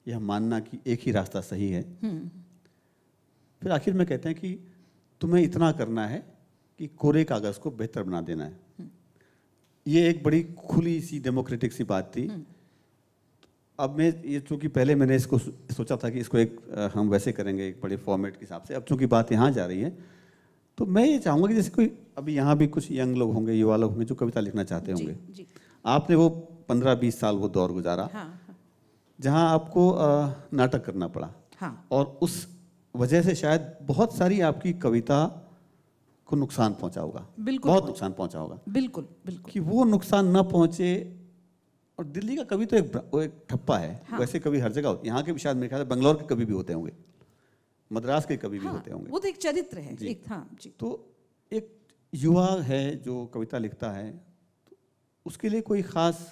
यह मानना कि एक ही रास्ता सही है फिर आखिर में कहते हैं कि तुम्हें इतना करना है कि कोरे कागज़ को बेहतर बना देना है ये एक बड़ी खुली सी डेमोक्रेटिक सी बात थी अब मैं ये चूंकि पहले मैंने इसको सोचा था कि इसको एक हम वैसे करेंगे एक बड़े फॉर्मेट के हिसाब से अब चूंकि बात यहाँ जा रही है तो मैं ये चाहूँगा कि जैसे कोई अभी यहाँ भी कुछ यंग लोग होंगे युवा लोग होंगे जो कविता लिखना चाहते होंगे आपने वो पंद्रह बीस साल वो दौर गुजारा हाँ, हाँ। जहाँ आपको नाटक करना पड़ा हाँ। और उस वजह से शायद बहुत सारी आपकी कविता को नुकसान पहुंचा होगा बिल्कुल बहुत नुकसान पहुंचा होगा बिल्कुल बिल्कुल कि वो नुकसान ना पहुंचे और दिल्ली का कवि तो एक वो एक ठप्पा है हाँ। वैसे कभी हर जगह यहाँ के भी शायद मेरे ख्याल से बंगलौर के कभी भी होते होंगे मद्रास के कभी हाँ, भी होते होंगे वो तो एक चरित्र है जी। एक था हाँ, जी तो एक युवा है जो कविता लिखता है तो उसके लिए कोई खास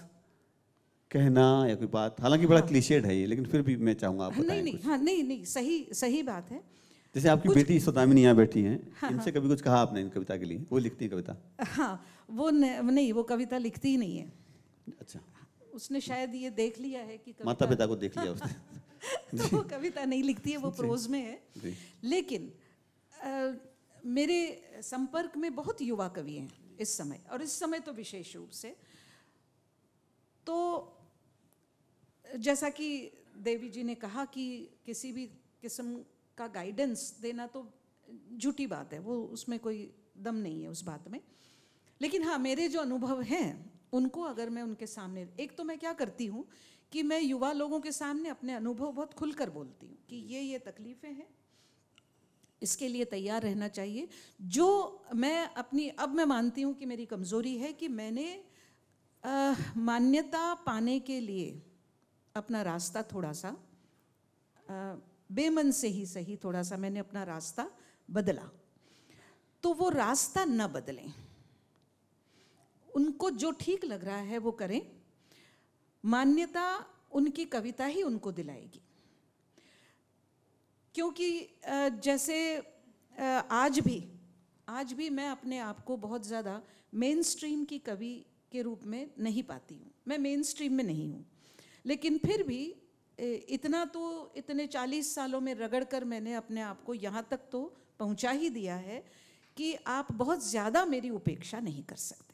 कहना या कोई बात हालांकि बड़ा हाँ। क्लिशेड है ये लेकिन फिर भी मैं चाहूंगा आप हाँ, नहीं नहीं हाँ नहीं नहीं सही सही बात है जैसे आपकी कुछ... बेटी सौदामिनी यहाँ बैठी है हाँ, हाँ, इनसे कभी कुछ कहा आपने इन कविता के लिए वो लिखती है कविता हाँ वो न, नहीं वो कविता लिखती ही नहीं है अच्छा उसने शायद ये देख लिया है कि माता पिता को देख लिया हाँ। उसने तो वो कविता नहीं लिखती है वो प्रोज में है लेकिन मेरे संपर्क में बहुत युवा कवि हैं इस समय और इस समय तो विशेष रूप से तो जैसा कि देवी जी ने कहा कि किसी भी किस्म का गाइडेंस देना तो झूठी बात है वो उसमें कोई दम नहीं है उस बात में लेकिन हाँ मेरे जो अनुभव हैं उनको अगर मैं उनके सामने एक तो मैं क्या करती हूँ कि मैं युवा लोगों के सामने अपने अनुभव बहुत खुलकर बोलती हूँ कि ये ये तकलीफ़ें हैं इसके लिए तैयार रहना चाहिए जो मैं अपनी अब मैं मानती हूँ कि मेरी कमज़ोरी है कि मैंने आ, मान्यता पाने के लिए अपना रास्ता थोड़ा सा बेमन से ही सही थोड़ा सा मैंने अपना रास्ता बदला तो वो रास्ता न बदलें उनको जो ठीक लग रहा है वो करें मान्यता उनकी कविता ही उनको दिलाएगी क्योंकि जैसे आज भी आज भी मैं अपने आप को बहुत ज़्यादा मेन स्ट्रीम की कवि के रूप में नहीं पाती हूँ मैं मेन स्ट्रीम में नहीं हूँ लेकिन फिर भी इतना तो इतने 40 सालों में रगड़ कर मैंने अपने आप को यहाँ तक तो पहुँचा ही दिया है कि आप बहुत ज़्यादा मेरी उपेक्षा नहीं कर सकते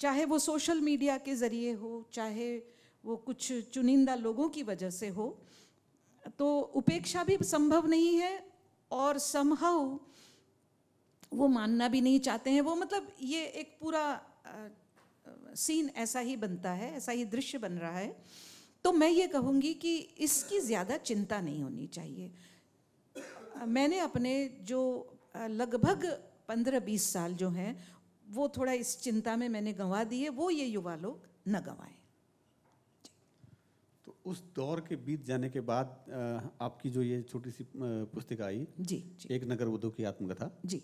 चाहे वो सोशल मीडिया के ज़रिए हो चाहे वो कुछ चुनिंदा लोगों की वजह से हो तो उपेक्षा भी संभव नहीं है और संभव वो मानना भी नहीं चाहते हैं वो मतलब ये एक पूरा सीन ऐसा ही बनता है ऐसा ही दृश्य बन रहा है तो मैं ये कहूँगी कि इसकी ज़्यादा चिंता नहीं होनी चाहिए मैंने अपने जो लगभग पंद्रह बीस साल जो हैं वो थोड़ा इस चिंता में मैंने गंवा दिए वो ये युवा लोग न गंवाएं तो उस दौर के बीत जाने के बाद आपकी जो ये छोटी सी पुस्तिका आई जी, जी एक नगर वधु की आत्मकथा जी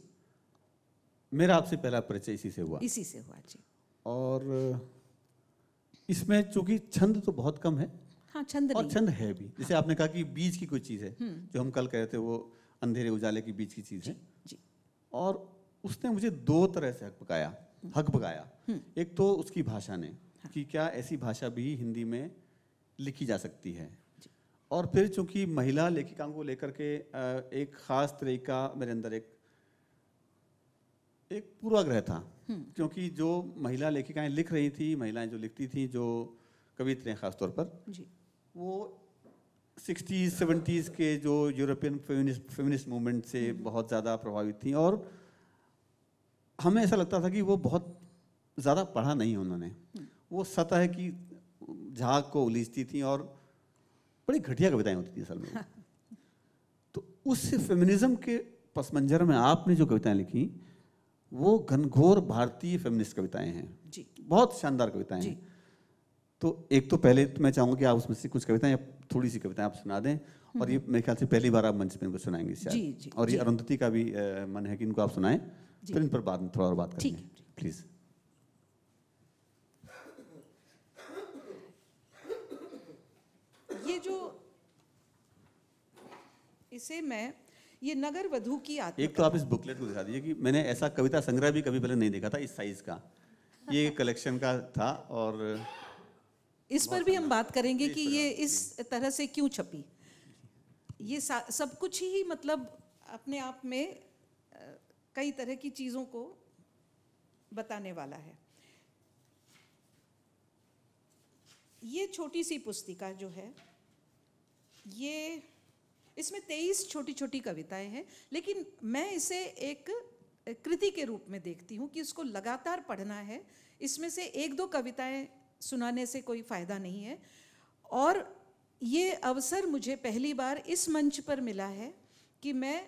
मेरा आपसे पहला परिचय इसी से हुआ इसी से हुआ जी और इसमें चूंकि छंद तो बहुत कम है हाँ छंद और छंद है भी जैसे हाँ। आपने कहा कि बीज की कोई चीज़ है हम्म। जो हम कल कह रहे थे वो अंधेरे उजाले की बीज की चीज़ है जी और उसने मुझे दो तरह से हक पकाया हम्म। हक पकाया हम्म। एक तो उसकी भाषा ने हाँ। कि क्या ऐसी भाषा भी हिंदी में लिखी जा सकती है और फिर चूंकि महिला लेखिकाओं को लेकर के एक ख़ास तरीका मेरे अंदर एक एक पूर्वाग्रह था क्योंकि जो महिला लेखिकाएं लिख रही थी महिलाएं जो लिखती थी जो कवित्रियाँ खासतौर पर जी वो सिक्सटीज़ सेवेंटीज़ के जो यूरोपियन फेमिनिस्ट फेमिनिस्ट मूवमेंट से हम्म। बहुत ज़्यादा प्रभावित थी और हमें ऐसा लगता था कि वो बहुत ज़्यादा पढ़ा नहीं उन्होंने हम्म। वो सतह की झाग को उलीझती थी और बड़ी घटिया कविताएं होती थी असल में तो उस फेमिनिज्म के पसमंजर में आपने जो कविताएं लिखी वो घनघोर भारतीय फेमिनिस्ट कविताएं हैं जी बहुत शानदार कविताएं हैं तो एक तो पहले तो मैं चाहूंगा कि आप उसमें से कुछ कविताएं थोड़ी सी कविताएं आप सुना दें और ये हम्म। मेरे ख्याल से पहली बार आप मंच पर इनको सुनाएंगे शायद जी, जी, और ये अरुंधति का भी मन है कि इनको आप सुनाएं फिर इन पर बाद में थोड़ा और बात करेंगे प्लीज़ ये जो इसे मैं ये नगर वधु की आत्मकथा एक तो आप इस बुकलेट को दिखा दीजिए कि मैंने ऐसा कविता संग्रह भी कभी पहले नहीं देखा था इस साइज का ये कलेक्शन का था और इस पर भी हम बात करेंगे कि ये इस तरह से क्यों छपी ये सब कुछ ही मतलब अपने आप में कई तरह की चीज़ों को बताने वाला है ये छोटी सी पुस्तिका जो है ये इसमें तेईस छोटी छोटी कविताएं हैं लेकिन मैं इसे एक कृति के रूप में देखती हूँ कि उसको लगातार पढ़ना है इसमें से एक दो कविताएं सुनाने से कोई फ़ायदा नहीं है और ये अवसर मुझे पहली बार इस मंच पर मिला है कि मैं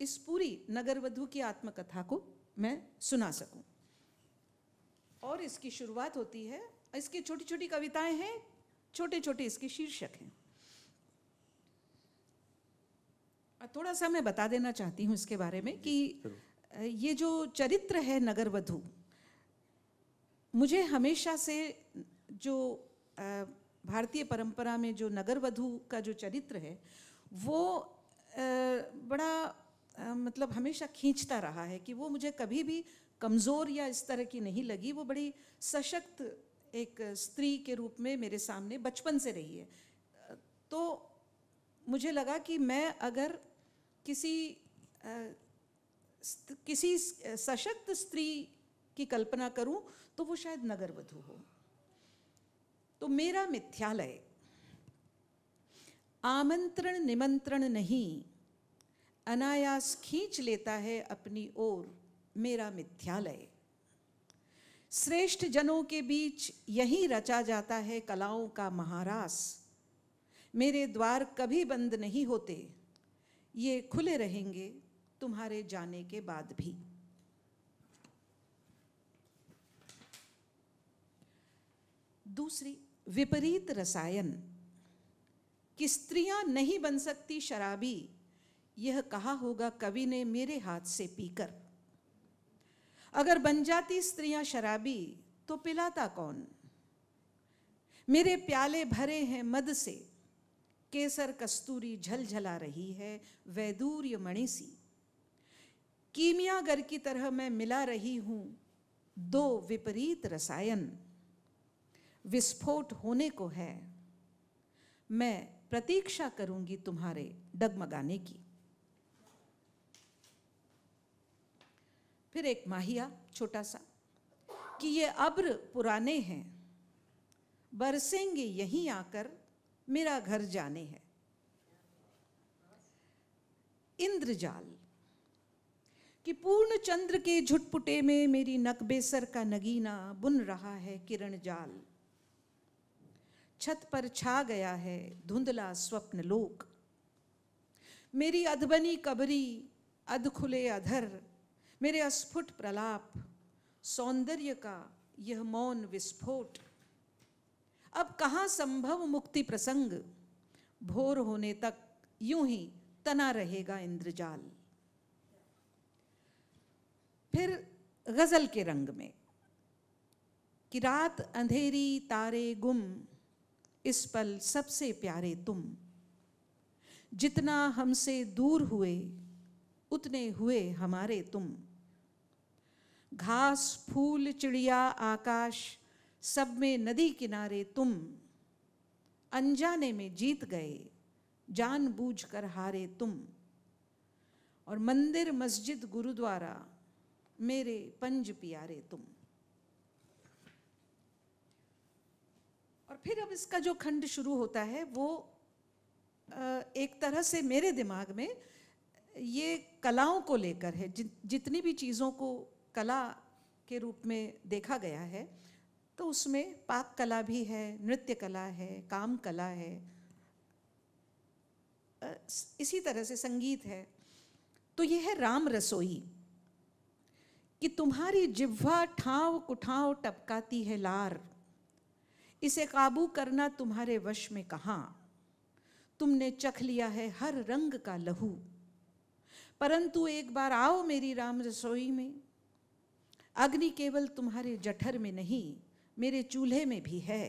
इस पूरी नगरवधु की आत्मकथा को मैं सुना सकूं और इसकी शुरुआत होती है इसकी छोटी छोटी कविताएं हैं छोटे छोटे इसके शीर्षक हैं थोड़ा सा मैं बता देना चाहती हूँ इसके बारे में कि ये जो चरित्र है नगर वधु मुझे हमेशा से जो भारतीय परंपरा में जो नगर वधु का जो चरित्र है वो बड़ा मतलब हमेशा खींचता रहा है कि वो मुझे कभी भी कमज़ोर या इस तरह की नहीं लगी वो बड़ी सशक्त एक स्त्री के रूप में मेरे सामने बचपन से रही है तो मुझे लगा कि मैं अगर किसी किसी सशक्त स्त्री की कल्पना करूं तो वो शायद नगरवधु हो तो मेरा मिथ्यालय आमंत्रण निमंत्रण नहीं अनायास खींच लेता है अपनी ओर मेरा मिथ्यालय श्रेष्ठ जनों के बीच यही रचा जाता है कलाओं का महारास मेरे द्वार कभी बंद नहीं होते ये खुले रहेंगे तुम्हारे जाने के बाद भी दूसरी विपरीत रसायन कि स्त्रियां नहीं बन सकती शराबी यह कहा होगा कवि ने मेरे हाथ से पीकर अगर बन जाती स्त्रियां शराबी तो पिलाता कौन मेरे प्याले भरे हैं मद से केसर कस्तूरी झलझला रही है वैदूर्य मणिसी कीमियागर की तरह मैं मिला रही हूं दो विपरीत रसायन विस्फोट होने को है मैं प्रतीक्षा करूंगी तुम्हारे डगमगाने की फिर एक माहिया छोटा सा कि ये अब्र पुराने हैं बरसेंगे यहीं आकर मेरा घर जाने है इंद्रजाल कि पूर्ण चंद्र के झुटपुटे में मेरी नकबेसर का नगीना बुन रहा है किरण जाल छत पर छा गया है धुंधला स्वप्न लोक मेरी अधबनी कबरी अध खुले अधर मेरे अस्फुट प्रलाप सौंदर्य का यह मौन विस्फोट अब कहाँ संभव मुक्ति प्रसंग भोर होने तक यूं ही तना रहेगा इंद्रजाल फिर गजल के रंग में कि रात अंधेरी तारे गुम इस पल सबसे प्यारे तुम जितना हमसे दूर हुए उतने हुए हमारे तुम घास फूल चिड़िया आकाश सब में नदी किनारे तुम अनजाने में जीत गए बूझ कर हारे तुम और मंदिर मस्जिद गुरुद्वारा मेरे पंज प्यारे तुम और फिर अब इसका जो खंड शुरू होता है वो एक तरह से मेरे दिमाग में ये कलाओं को लेकर है जितनी भी चीज़ों को कला के रूप में देखा गया है तो उसमें पाक कला भी है नृत्य कला है काम कला है इसी तरह से संगीत है तो यह है राम रसोई कि तुम्हारी जिह्वा ठाव कुठाव टपकाती है लार इसे काबू करना तुम्हारे वश में कहा तुमने चख लिया है हर रंग का लहू परंतु एक बार आओ मेरी राम रसोई में अग्नि केवल तुम्हारे जठर में नहीं मेरे चूल्हे में भी है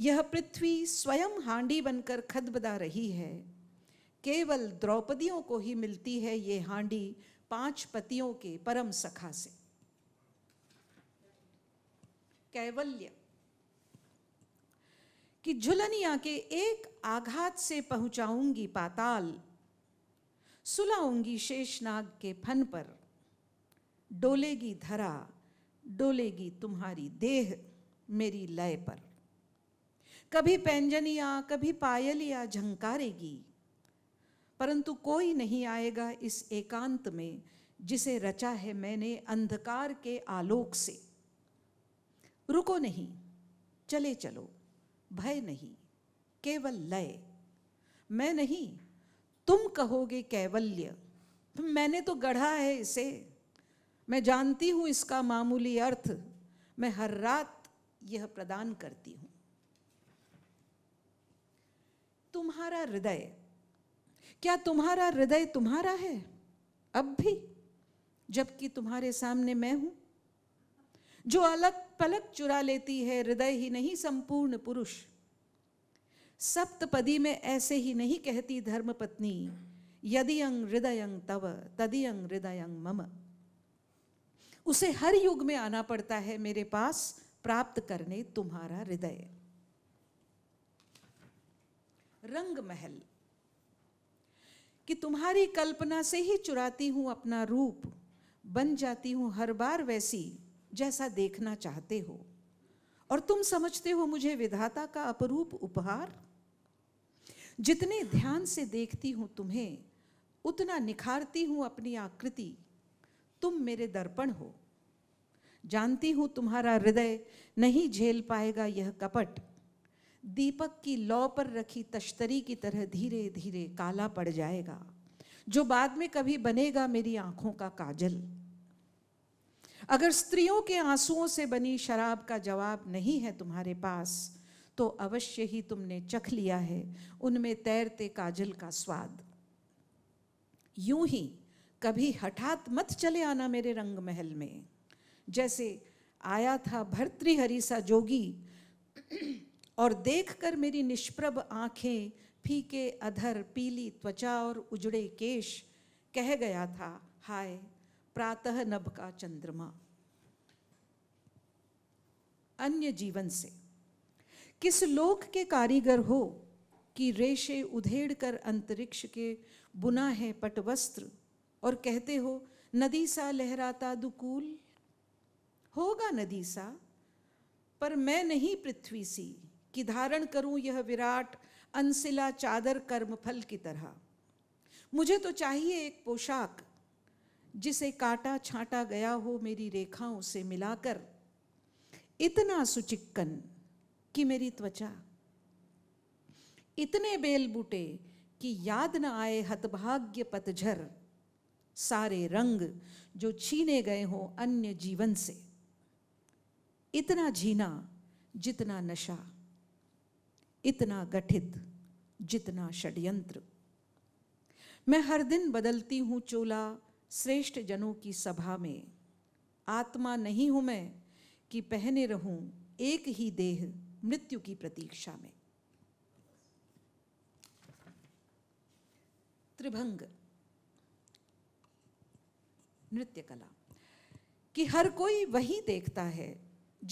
यह पृथ्वी स्वयं हांडी बनकर खदबदा रही है केवल द्रौपदियों को ही मिलती है ये हांडी पांच पतियों के परम सखा से कैवल्य कि झुलनिया के एक आघात से पहुंचाऊंगी पाताल सुलाऊंगी शेषनाग के फन पर डोलेगी धरा डोलेगी तुम्हारी देह मेरी लय पर कभी पैंजनिया कभी पायलिया झंकारेगी परंतु कोई नहीं आएगा इस एकांत में जिसे रचा है मैंने अंधकार के आलोक से रुको नहीं चले चलो भय नहीं केवल लय मैं नहीं तुम कहोगे कैवल्य मैंने तो गढ़ा है इसे मैं जानती हूँ इसका मामूली अर्थ मैं हर रात यह प्रदान करती हूँ तुम्हारा हृदय क्या तुम्हारा हृदय तुम्हारा है अब भी जबकि तुम्हारे सामने मैं हूं जो अलग पलक चुरा लेती है हृदय ही नहीं संपूर्ण पुरुष सप्तपदी में ऐसे ही नहीं कहती धर्मपत्नी यदि अंग हृदय तव तदियंग हृदय मम उसे हर युग में आना पड़ता है मेरे पास प्राप्त करने तुम्हारा हृदय रंग महल कि तुम्हारी कल्पना से ही चुराती हूं अपना रूप बन जाती हूं हर बार वैसी जैसा देखना चाहते हो और तुम समझते हो मुझे विधाता का अपरूप उपहार जितने ध्यान से देखती हूं तुम्हें उतना निखारती हूं अपनी आकृति तुम मेरे दर्पण हो जानती हूं तुम्हारा हृदय नहीं झेल पाएगा यह कपट दीपक की लौ पर रखी तश्तरी की तरह धीरे धीरे काला पड़ जाएगा जो बाद में कभी बनेगा मेरी आंखों का काजल अगर स्त्रियों के आंसुओं से बनी शराब का जवाब नहीं है तुम्हारे पास तो अवश्य ही तुमने चख लिया है उनमें तैरते काजल का स्वाद यूं ही कभी हठात मत चले आना मेरे रंग महल में जैसे आया था भर्तृहरि सा जोगी और देखकर मेरी निष्प्रभ आंखें फीके अधर पीली त्वचा और उजड़े केश कह गया था हाय प्रातः नभ का चंद्रमा अन्य जीवन से किस लोक के कारीगर हो कि रेशे उधेड़ कर अंतरिक्ष के बुना है पटवस्त्र और कहते हो नदी सा लहराता दुकूल होगा नदी सा पर मैं नहीं पृथ्वी सी कि धारण करूं यह विराट अनसिला चादर कर्म फल की तरह मुझे तो चाहिए एक पोशाक जिसे काटा छाटा गया हो मेरी रेखाओं से मिलाकर इतना सुचिक्कन कि मेरी त्वचा इतने बेल बूटे कि याद न आए हतभाग्य पतझर सारे रंग जो छीने गए हो अन्य जीवन से इतना जीना जितना नशा इतना गठित जितना षड्यंत्र मैं हर दिन बदलती हूं चोला श्रेष्ठ जनों की सभा में आत्मा नहीं हूं मैं कि पहने रहूं एक ही देह मृत्यु की प्रतीक्षा में त्रिभंग नृत्य कला कि हर कोई वही देखता है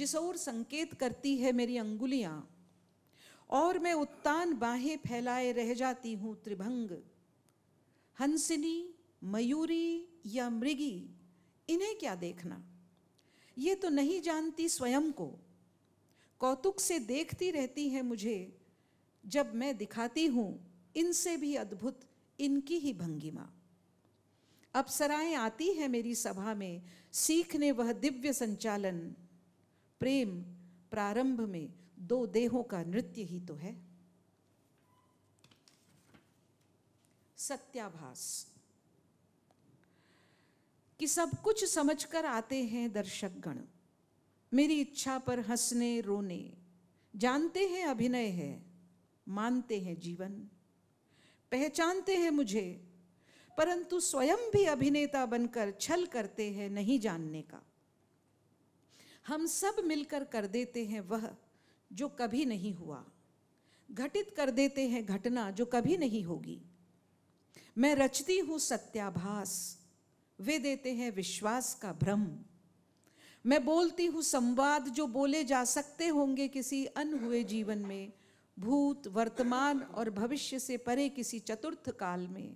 जिस ओर संकेत करती है मेरी अंगुलियां और मैं उत्तान बाहें फैलाए रह जाती हूं त्रिभंग हंसनी मयूरी या मृगी इन्हें क्या देखना ये तो नहीं जानती स्वयं को कौतुक से देखती रहती है मुझे जब मैं दिखाती हूं इनसे भी अद्भुत इनकी ही भंगिमा अप्सराएं आती हैं मेरी सभा में सीखने वह दिव्य संचालन प्रेम प्रारंभ में दो देहों का नृत्य ही तो है सत्याभास कि सब कुछ समझकर आते हैं दर्शक गण मेरी इच्छा पर हंसने रोने जानते हैं अभिनय है मानते हैं जीवन पहचानते हैं मुझे परंतु स्वयं भी अभिनेता बनकर छल करते हैं नहीं जानने का हम सब मिलकर कर देते हैं वह जो कभी नहीं हुआ घटित कर देते हैं घटना जो कभी नहीं होगी मैं रचती हूं सत्याभास वे देते हैं विश्वास का भ्रम मैं बोलती हूं संवाद जो बोले जा सकते होंगे किसी अनहुए जीवन में भूत वर्तमान और भविष्य से परे किसी चतुर्थ काल में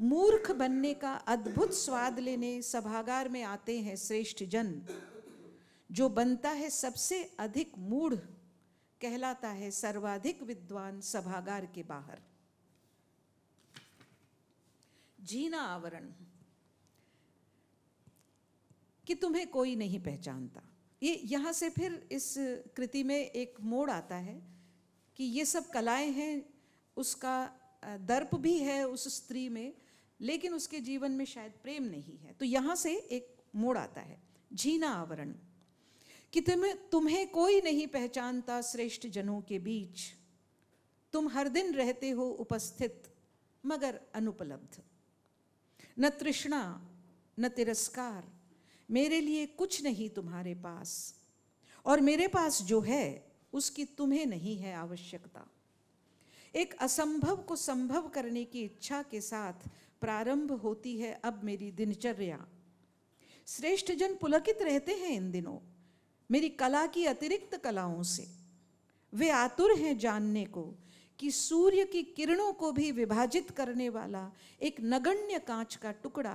मूर्ख बनने का अद्भुत स्वाद लेने सभागार में आते हैं श्रेष्ठ जन जो बनता है सबसे अधिक मूढ़ कहलाता है सर्वाधिक विद्वान सभागार के बाहर जीना आवरण कि तुम्हें कोई नहीं पहचानता ये यहां से फिर इस कृति में एक मोड़ आता है कि ये सब कलाएं हैं उसका दर्प भी है उस स्त्री में लेकिन उसके जीवन में शायद प्रेम नहीं है तो यहां से एक मोड़ आता है झीना आवरण कि तुम्हें तुम्हें कोई नहीं पहचानता श्रेष्ठ जनों के बीच तुम हर दिन रहते हो उपस्थित मगर अनुपलब्ध न तृष्णा न तिरस्कार मेरे लिए कुछ नहीं तुम्हारे पास और मेरे पास जो है उसकी तुम्हें नहीं है आवश्यकता एक असंभव को संभव करने की इच्छा के साथ प्रारंभ होती है अब मेरी दिनचर्या श्रेष्ठ जन पुलकित रहते हैं इन दिनों मेरी कला की अतिरिक्त कलाओं से वे आतुर हैं जानने को कि सूर्य की किरणों को भी विभाजित करने वाला एक नगण्य कांच का टुकड़ा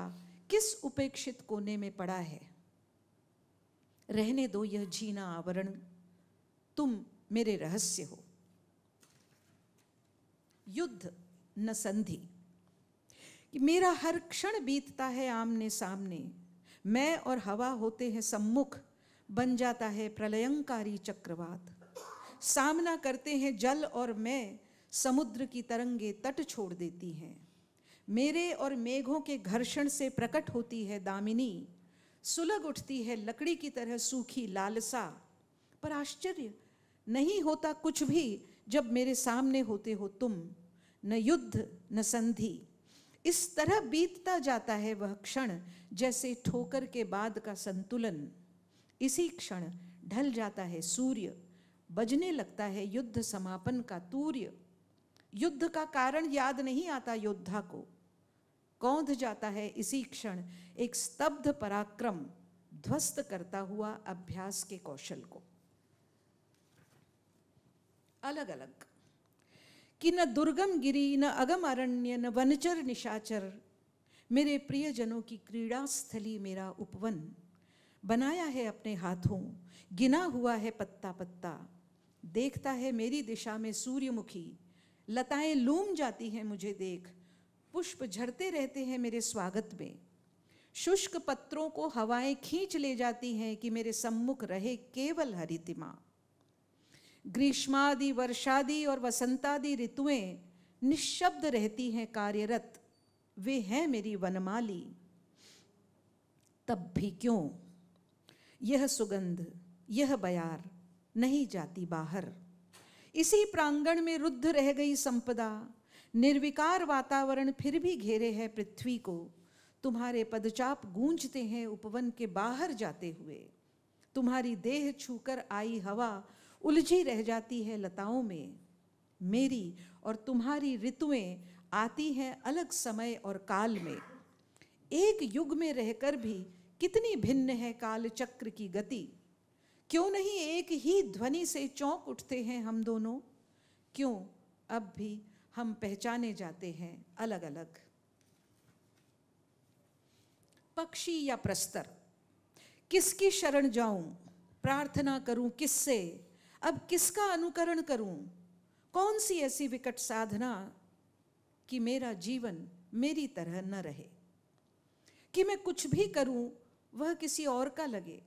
किस उपेक्षित कोने में पड़ा है रहने दो यह जीना आवरण तुम मेरे रहस्य हो युद्ध न संधि कि मेरा हर क्षण बीतता है आमने सामने मैं और हवा होते हैं सम्मुख बन जाता है प्रलयंकारी चक्रवात सामना करते हैं जल और मैं समुद्र की तरंगे तट छोड़ देती हैं मेरे और मेघों के घर्षण से प्रकट होती है दामिनी सुलग उठती है लकड़ी की तरह सूखी लालसा पर आश्चर्य नहीं होता कुछ भी जब मेरे सामने होते हो तुम न युद्ध न संधि इस तरह बीतता जाता है वह क्षण जैसे ठोकर के बाद का संतुलन इसी क्षण ढल जाता है सूर्य बजने लगता है युद्ध समापन का तूर्य युद्ध का कारण याद नहीं आता योद्धा को कौंध जाता है इसी क्षण एक स्तब्ध पराक्रम ध्वस्त करता हुआ अभ्यास के कौशल को अलग अलग कि न दुर्गम गिरी न अगम अरण्य न वनचर निशाचर मेरे प्रियजनों की क्रीड़ा स्थली मेरा उपवन बनाया है अपने हाथों गिना हुआ है पत्ता पत्ता देखता है मेरी दिशा में सूर्यमुखी लताएं लूम जाती हैं मुझे देख पुष्प झड़ते रहते हैं मेरे स्वागत में शुष्क पत्रों को हवाएं खींच ले जाती हैं कि मेरे सम्मुख रहे केवल हरितिमा ग्रीष्मादि वर्षादि और वसंतादि ऋतुएं निशब्द रहती हैं कार्यरत वे हैं मेरी वनमाली तब भी क्यों यह सुगंध यह बयार नहीं जाती बाहर इसी प्रांगण में रुद्ध रह गई संपदा निर्विकार वातावरण फिर भी घेरे है पृथ्वी को तुम्हारे पदचाप गूंजते हैं उपवन के बाहर जाते हुए तुम्हारी देह छूकर आई हवा उलझी रह जाती है लताओं में मेरी और तुम्हारी ऋतुएं आती हैं अलग समय और काल में एक युग में रहकर भी कितनी भिन्न है काल चक्र की गति क्यों नहीं एक ही ध्वनि से चौंक उठते हैं हम दोनों क्यों अब भी हम पहचाने जाते हैं अलग अलग पक्षी या प्रस्तर किसकी शरण जाऊं प्रार्थना करूं किससे अब किसका अनुकरण करूं कौन सी ऐसी विकट साधना कि मेरा जीवन मेरी तरह न रहे कि मैं कुछ भी करूं वह किसी और का लगे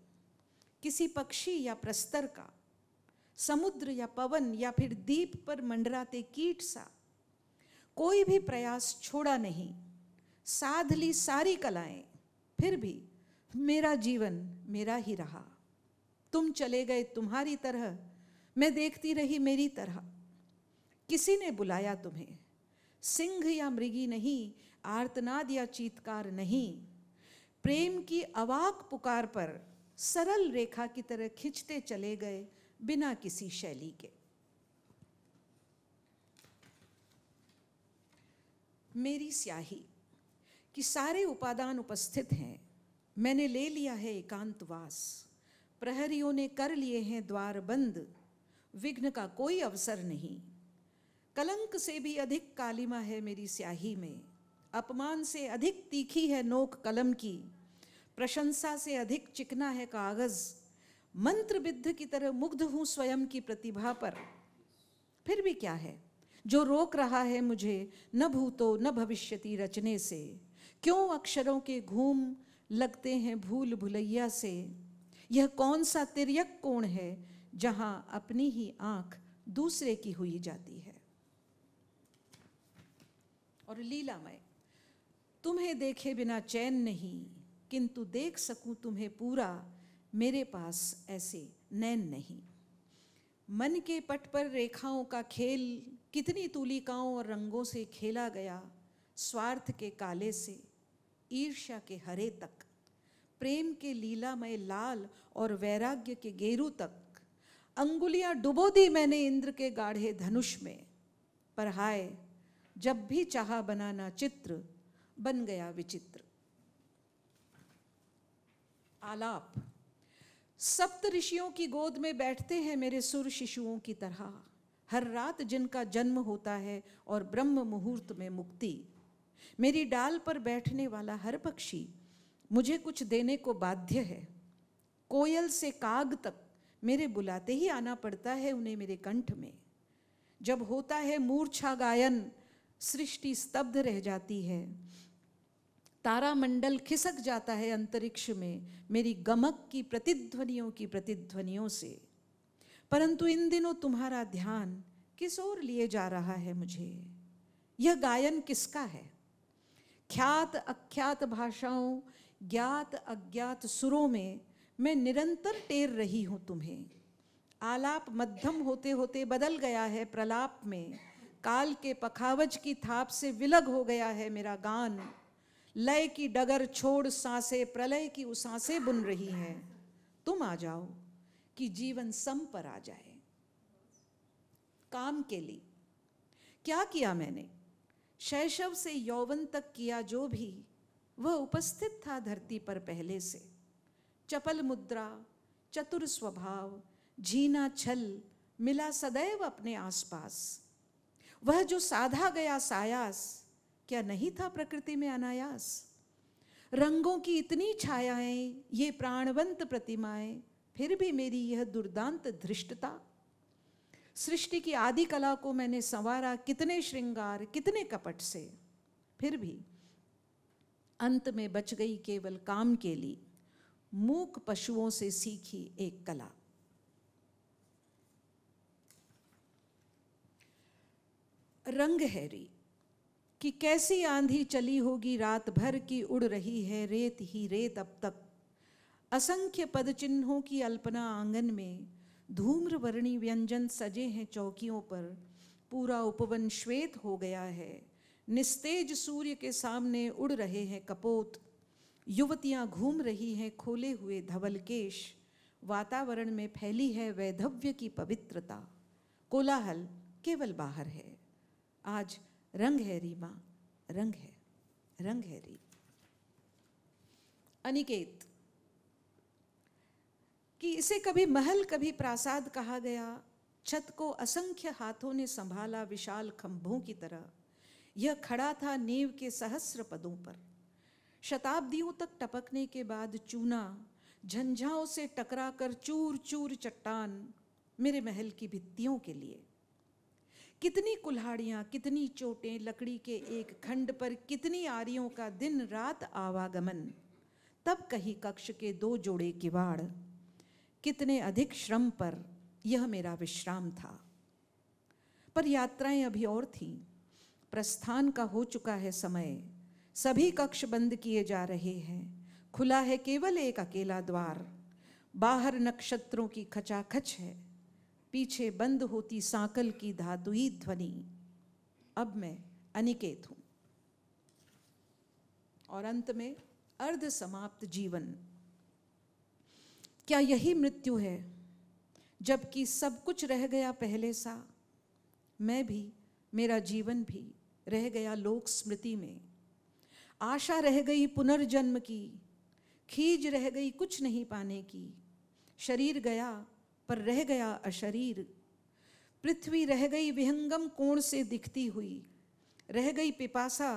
किसी पक्षी या प्रस्तर का समुद्र या पवन या फिर दीप पर मंडराते कीट सा कोई भी प्रयास छोड़ा नहीं साध ली सारी कलाएं फिर भी मेरा जीवन मेरा ही रहा तुम चले गए तुम्हारी तरह मैं देखती रही मेरी तरह किसी ने बुलाया तुम्हें सिंह या मृगी नहीं आर्तनाद या चीतकार नहीं प्रेम की अवाक पुकार पर सरल रेखा की तरह खिंचते चले गए बिना किसी शैली के मेरी स्याही कि सारे उपादान उपस्थित हैं मैंने ले लिया है एकांतवास प्रहरियों ने कर लिए हैं द्वार बंद विघ्न का कोई अवसर नहीं कलंक से भी अधिक कालिमा है मेरी स्याही में अपमान से अधिक तीखी है नोक कलम की प्रशंसा से अधिक चिकना है कागज मंत्र बिद्ध की तरह मुग्ध हूं स्वयं की प्रतिभा पर फिर भी क्या है जो रोक रहा है मुझे न भूतो न भविष्यति रचने से क्यों अक्षरों के घूम लगते हैं भूल भुलैया से यह कौन सा तिरयक कोण है जहां अपनी ही आंख दूसरे की हुई जाती है और लीलामय तुम्हें देखे बिना चैन नहीं किंतु देख सकूं तुम्हें पूरा मेरे पास ऐसे नैन नहीं मन के पट पर रेखाओं का खेल कितनी तुलिकाओं और रंगों से खेला गया स्वार्थ के काले से ईर्ष्या के हरे तक प्रेम के लीलामय लाल और वैराग्य के गेरू तक अंगुलियां डुबो दी मैंने इंद्र के गाढ़े धनुष में पर हाय जब भी चाहा बनाना चित्र बन गया विचित्र आलाप सप्त ऋषियों की गोद में बैठते हैं मेरे सुर शिशुओं की तरह हर रात जिनका जन्म होता है और ब्रह्म मुहूर्त में मुक्ति मेरी डाल पर बैठने वाला हर पक्षी मुझे कुछ देने को बाध्य है कोयल से काग तक मेरे बुलाते ही आना पड़ता है उन्हें मेरे कंठ में जब होता है मूर्छा गायन सृष्टि स्तब्ध रह जाती है तारामंडल खिसक जाता है अंतरिक्ष में मेरी गमक की प्रतिध्वनियों की प्रतिध्वनियों से परंतु इन दिनों तुम्हारा ध्यान किस ओर लिए जा रहा है मुझे यह गायन किसका है ख्यात अख्यात भाषाओं ज्ञात अज्ञात सुरों में मैं निरंतर टेर रही हूँ तुम्हें आलाप मध्यम होते होते बदल गया है प्रलाप में काल के पखावज की थाप से विलग हो गया है मेरा गान लय की डगर छोड़ सांसे प्रलय की उसांसें बुन रही हैं तुम आ जाओ कि जीवन सम पर आ जाए काम के लिए क्या किया मैंने शैशव से यौवन तक किया जो भी वह उपस्थित था धरती पर पहले से चपल मुद्रा चतुर स्वभाव झीना छल मिला सदैव अपने आसपास वह जो साधा गया सायास क्या नहीं था प्रकृति में अनायास रंगों की इतनी छायाएं ये प्राणवंत प्रतिमाएं फिर भी मेरी यह दुर्दांत धृष्टता सृष्टि की आदि कला को मैंने संवारा कितने श्रृंगार कितने कपट से फिर भी अंत में बच गई केवल काम के लिए मूक पशुओं से सीखी एक कला रंग री कि कैसी आंधी चली होगी रात भर की उड़ रही है रेत ही रेत अब तक असंख्य पद चिन्हों की अल्पना आंगन में धूम्र वर्णी व्यंजन सजे हैं चौकियों पर पूरा उपवन श्वेत हो गया है निस्तेज सूर्य के सामने उड़ रहे हैं कपोत युवतियां घूम रही हैं खोले हुए धवल केश वातावरण में फैली है वैधव्य की पवित्रता कोलाहल केवल बाहर है आज रंग है रीमा रंग है रंग है री अनिकेत कि इसे कभी महल कभी प्रासाद कहा गया छत को असंख्य हाथों ने संभाला विशाल खंभों की तरह यह खड़ा था नेव के सहस्र पदों पर शताब्दियों तक टपकने के बाद चूना झंझाओं से टकरा कर चूर चूर चट्टान मेरे महल की भित्तियों के लिए कितनी कुल्हाड़ियाँ कितनी चोटें लकड़ी के एक खंड पर कितनी आरियों का दिन रात आवागमन तब कहीं कक्ष के दो जोड़े किवाड़ कितने अधिक श्रम पर यह मेरा विश्राम था पर यात्राएं अभी और थीं प्रस्थान का हो चुका है समय सभी कक्ष बंद किए जा रहे हैं खुला है केवल एक अकेला द्वार बाहर नक्षत्रों की खचाखच है पीछे बंद होती सांकल की धातुई ध्वनि अब मैं अनिकेत हूं और अंत में अर्ध समाप्त जीवन क्या यही मृत्यु है जबकि सब कुछ रह गया पहले सा मैं भी मेरा जीवन भी रह गया लोक स्मृति में आशा रह गई पुनर्जन्म की खीज रह गई कुछ नहीं पाने की शरीर गया पर रह गया अशरीर पृथ्वी रह गई विहंगम कोण से दिखती हुई रह गई पिपासा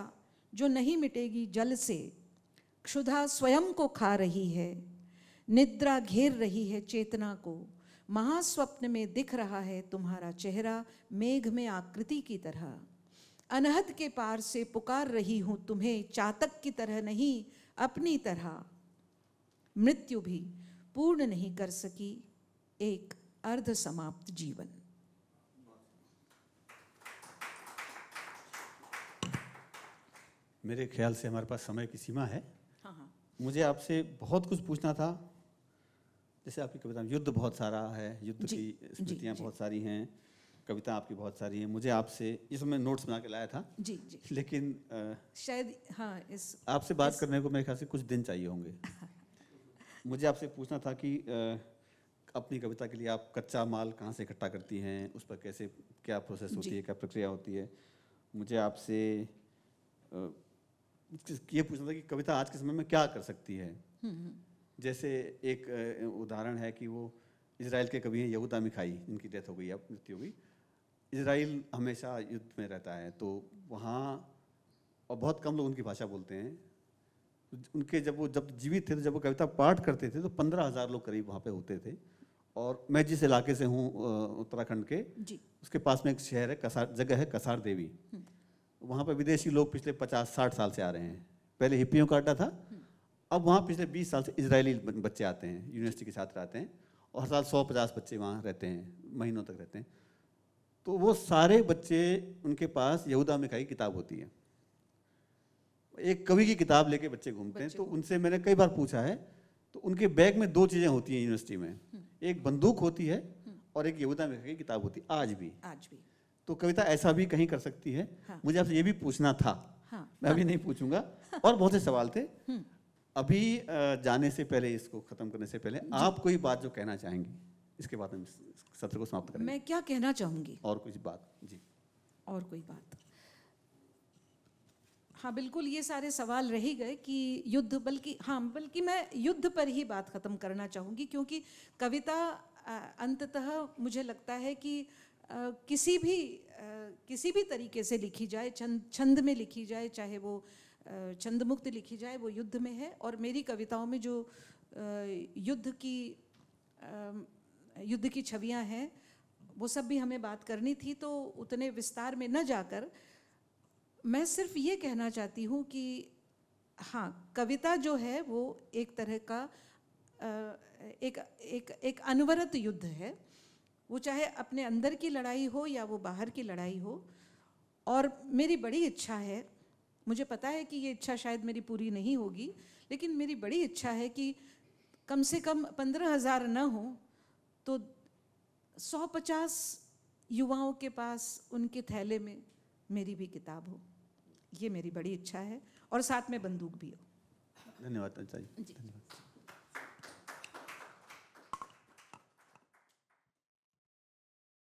जो नहीं मिटेगी जल से क्षुधा स्वयं को खा रही है निद्रा घेर रही है चेतना को महास्वप्न में दिख रहा है तुम्हारा चेहरा मेघ में आकृति की तरह अनहद के पार से पुकार रही हूं तुम्हें चातक की तरह नहीं अपनी तरह मृत्यु भी पूर्ण नहीं कर सकी एक अर्ध समाप्त जीवन मेरे ख्याल से हमारे पास समय की सीमा है हाँ हा। मुझे आपसे बहुत कुछ पूछना था जैसे आपकी कविता युद्ध बहुत सारा है युद्ध की स्मृतियाँ बहुत सारी हैं कविता आपकी बहुत सारी है मुझे आपसे इसमें नोट्स बना के लाया था जी जी लेकिन आ, शायद हाँ इस आपसे बात इस, करने को मेरे ख्याल से कुछ दिन चाहिए होंगे मुझे आपसे पूछना था कि आ, अपनी कविता के लिए आप कच्चा माल कहाँ से इकट्ठा करती हैं उस पर कैसे क्या प्रोसेस होती है क्या प्रक्रिया होती है मुझे आपसे ये पूछना था कि कविता आज के समय में क्या कर सकती है हम्म, हम्म। जैसे एक उदाहरण है कि वो इसराइल के कवि हैं यहूदा मिखाई जिनकी डेथ हो गई अब मृत्यु हो गई इसराइल हमेशा युद्ध में रहता है तो वहाँ और बहुत कम लोग उनकी भाषा बोलते हैं उनके जब वो जब जीवित थे तो जब वो कविता पाठ करते थे तो पंद्रह हज़ार लोग करीब वहाँ पे होते थे और मैं जिस इलाके से हूँ उत्तराखंड के जी। उसके पास में एक शहर है कसार जगह है कसार देवी हम्म। वहाँ पर विदेशी लोग पिछले पचास साठ साल से आ रहे हैं पहले हिप्पियों का अड्डा था हम्म। अब वहाँ पिछले बीस साल से इसराइली बच्चे आते हैं यूनिवर्सिटी के छात्र आते हैं और हर साल सौ पचास बच्चे वहाँ रहते हैं महीनों तक रहते हैं तो वो सारे बच्चे उनके पास यहूदा में कई किताब होती है एक कवि की किताब लेके बच्चे घूमते हैं तो उनसे मैंने कई बार पूछा है तो उनके बैग में दो चीज़ें होती हैं यूनिवर्सिटी में हम्म। एक बंदूक होती है हम्म। और एक यहूदा में कई किताब होती है आज भी आज भी तो कविता ऐसा भी कहीं कर सकती है हाँ। मुझे आपसे ये भी पूछना था हाँ। मैं अभी हाँ। नहीं पूछूंगा हाँ। और बहुत से सवाल थे हम्म। अभी जाने से पहले इसको खत्म करने से पहले आप कोई बात जो कहना चाहेंगे इसके बाद हम सत्र को समाप्त करेंगे मैं क्या कहना चाहूंगी और कुछ बात जी और कोई बात हाँ बिल्कुल ये सारे सवाल रह गए कि युद्ध बल्कि हाँ बल्कि मैं युद्ध पर ही बात ख़त्म करना चाहूँगी क्योंकि कविता अंततः मुझे लगता है कि आ, किसी भी आ, किसी भी तरीके से लिखी जाए छंद छंद में लिखी जाए चाहे वो छंद मुक्त लिखी जाए वो युद्ध में है और मेरी कविताओं में जो आ, युद्ध की युद्ध की छवियां हैं वो सब भी हमें बात करनी थी तो उतने विस्तार में न जाकर मैं सिर्फ ये कहना चाहती हूँ कि हाँ कविता जो है वो एक तरह का एक एक एक अनवरत युद्ध है वो चाहे अपने अंदर की लड़ाई हो या वो बाहर की लड़ाई हो और मेरी बड़ी इच्छा है मुझे पता है कि ये इच्छा शायद मेरी पूरी नहीं होगी लेकिन मेरी बड़ी इच्छा है कि कम से कम पंद्रह हज़ार न हो तो 150 युवाओं के पास उनके थैले में मेरी भी किताब हो ये मेरी बड़ी इच्छा है और साथ में बंदूक भी हो धन्यवाद अच्छा धन्यवाद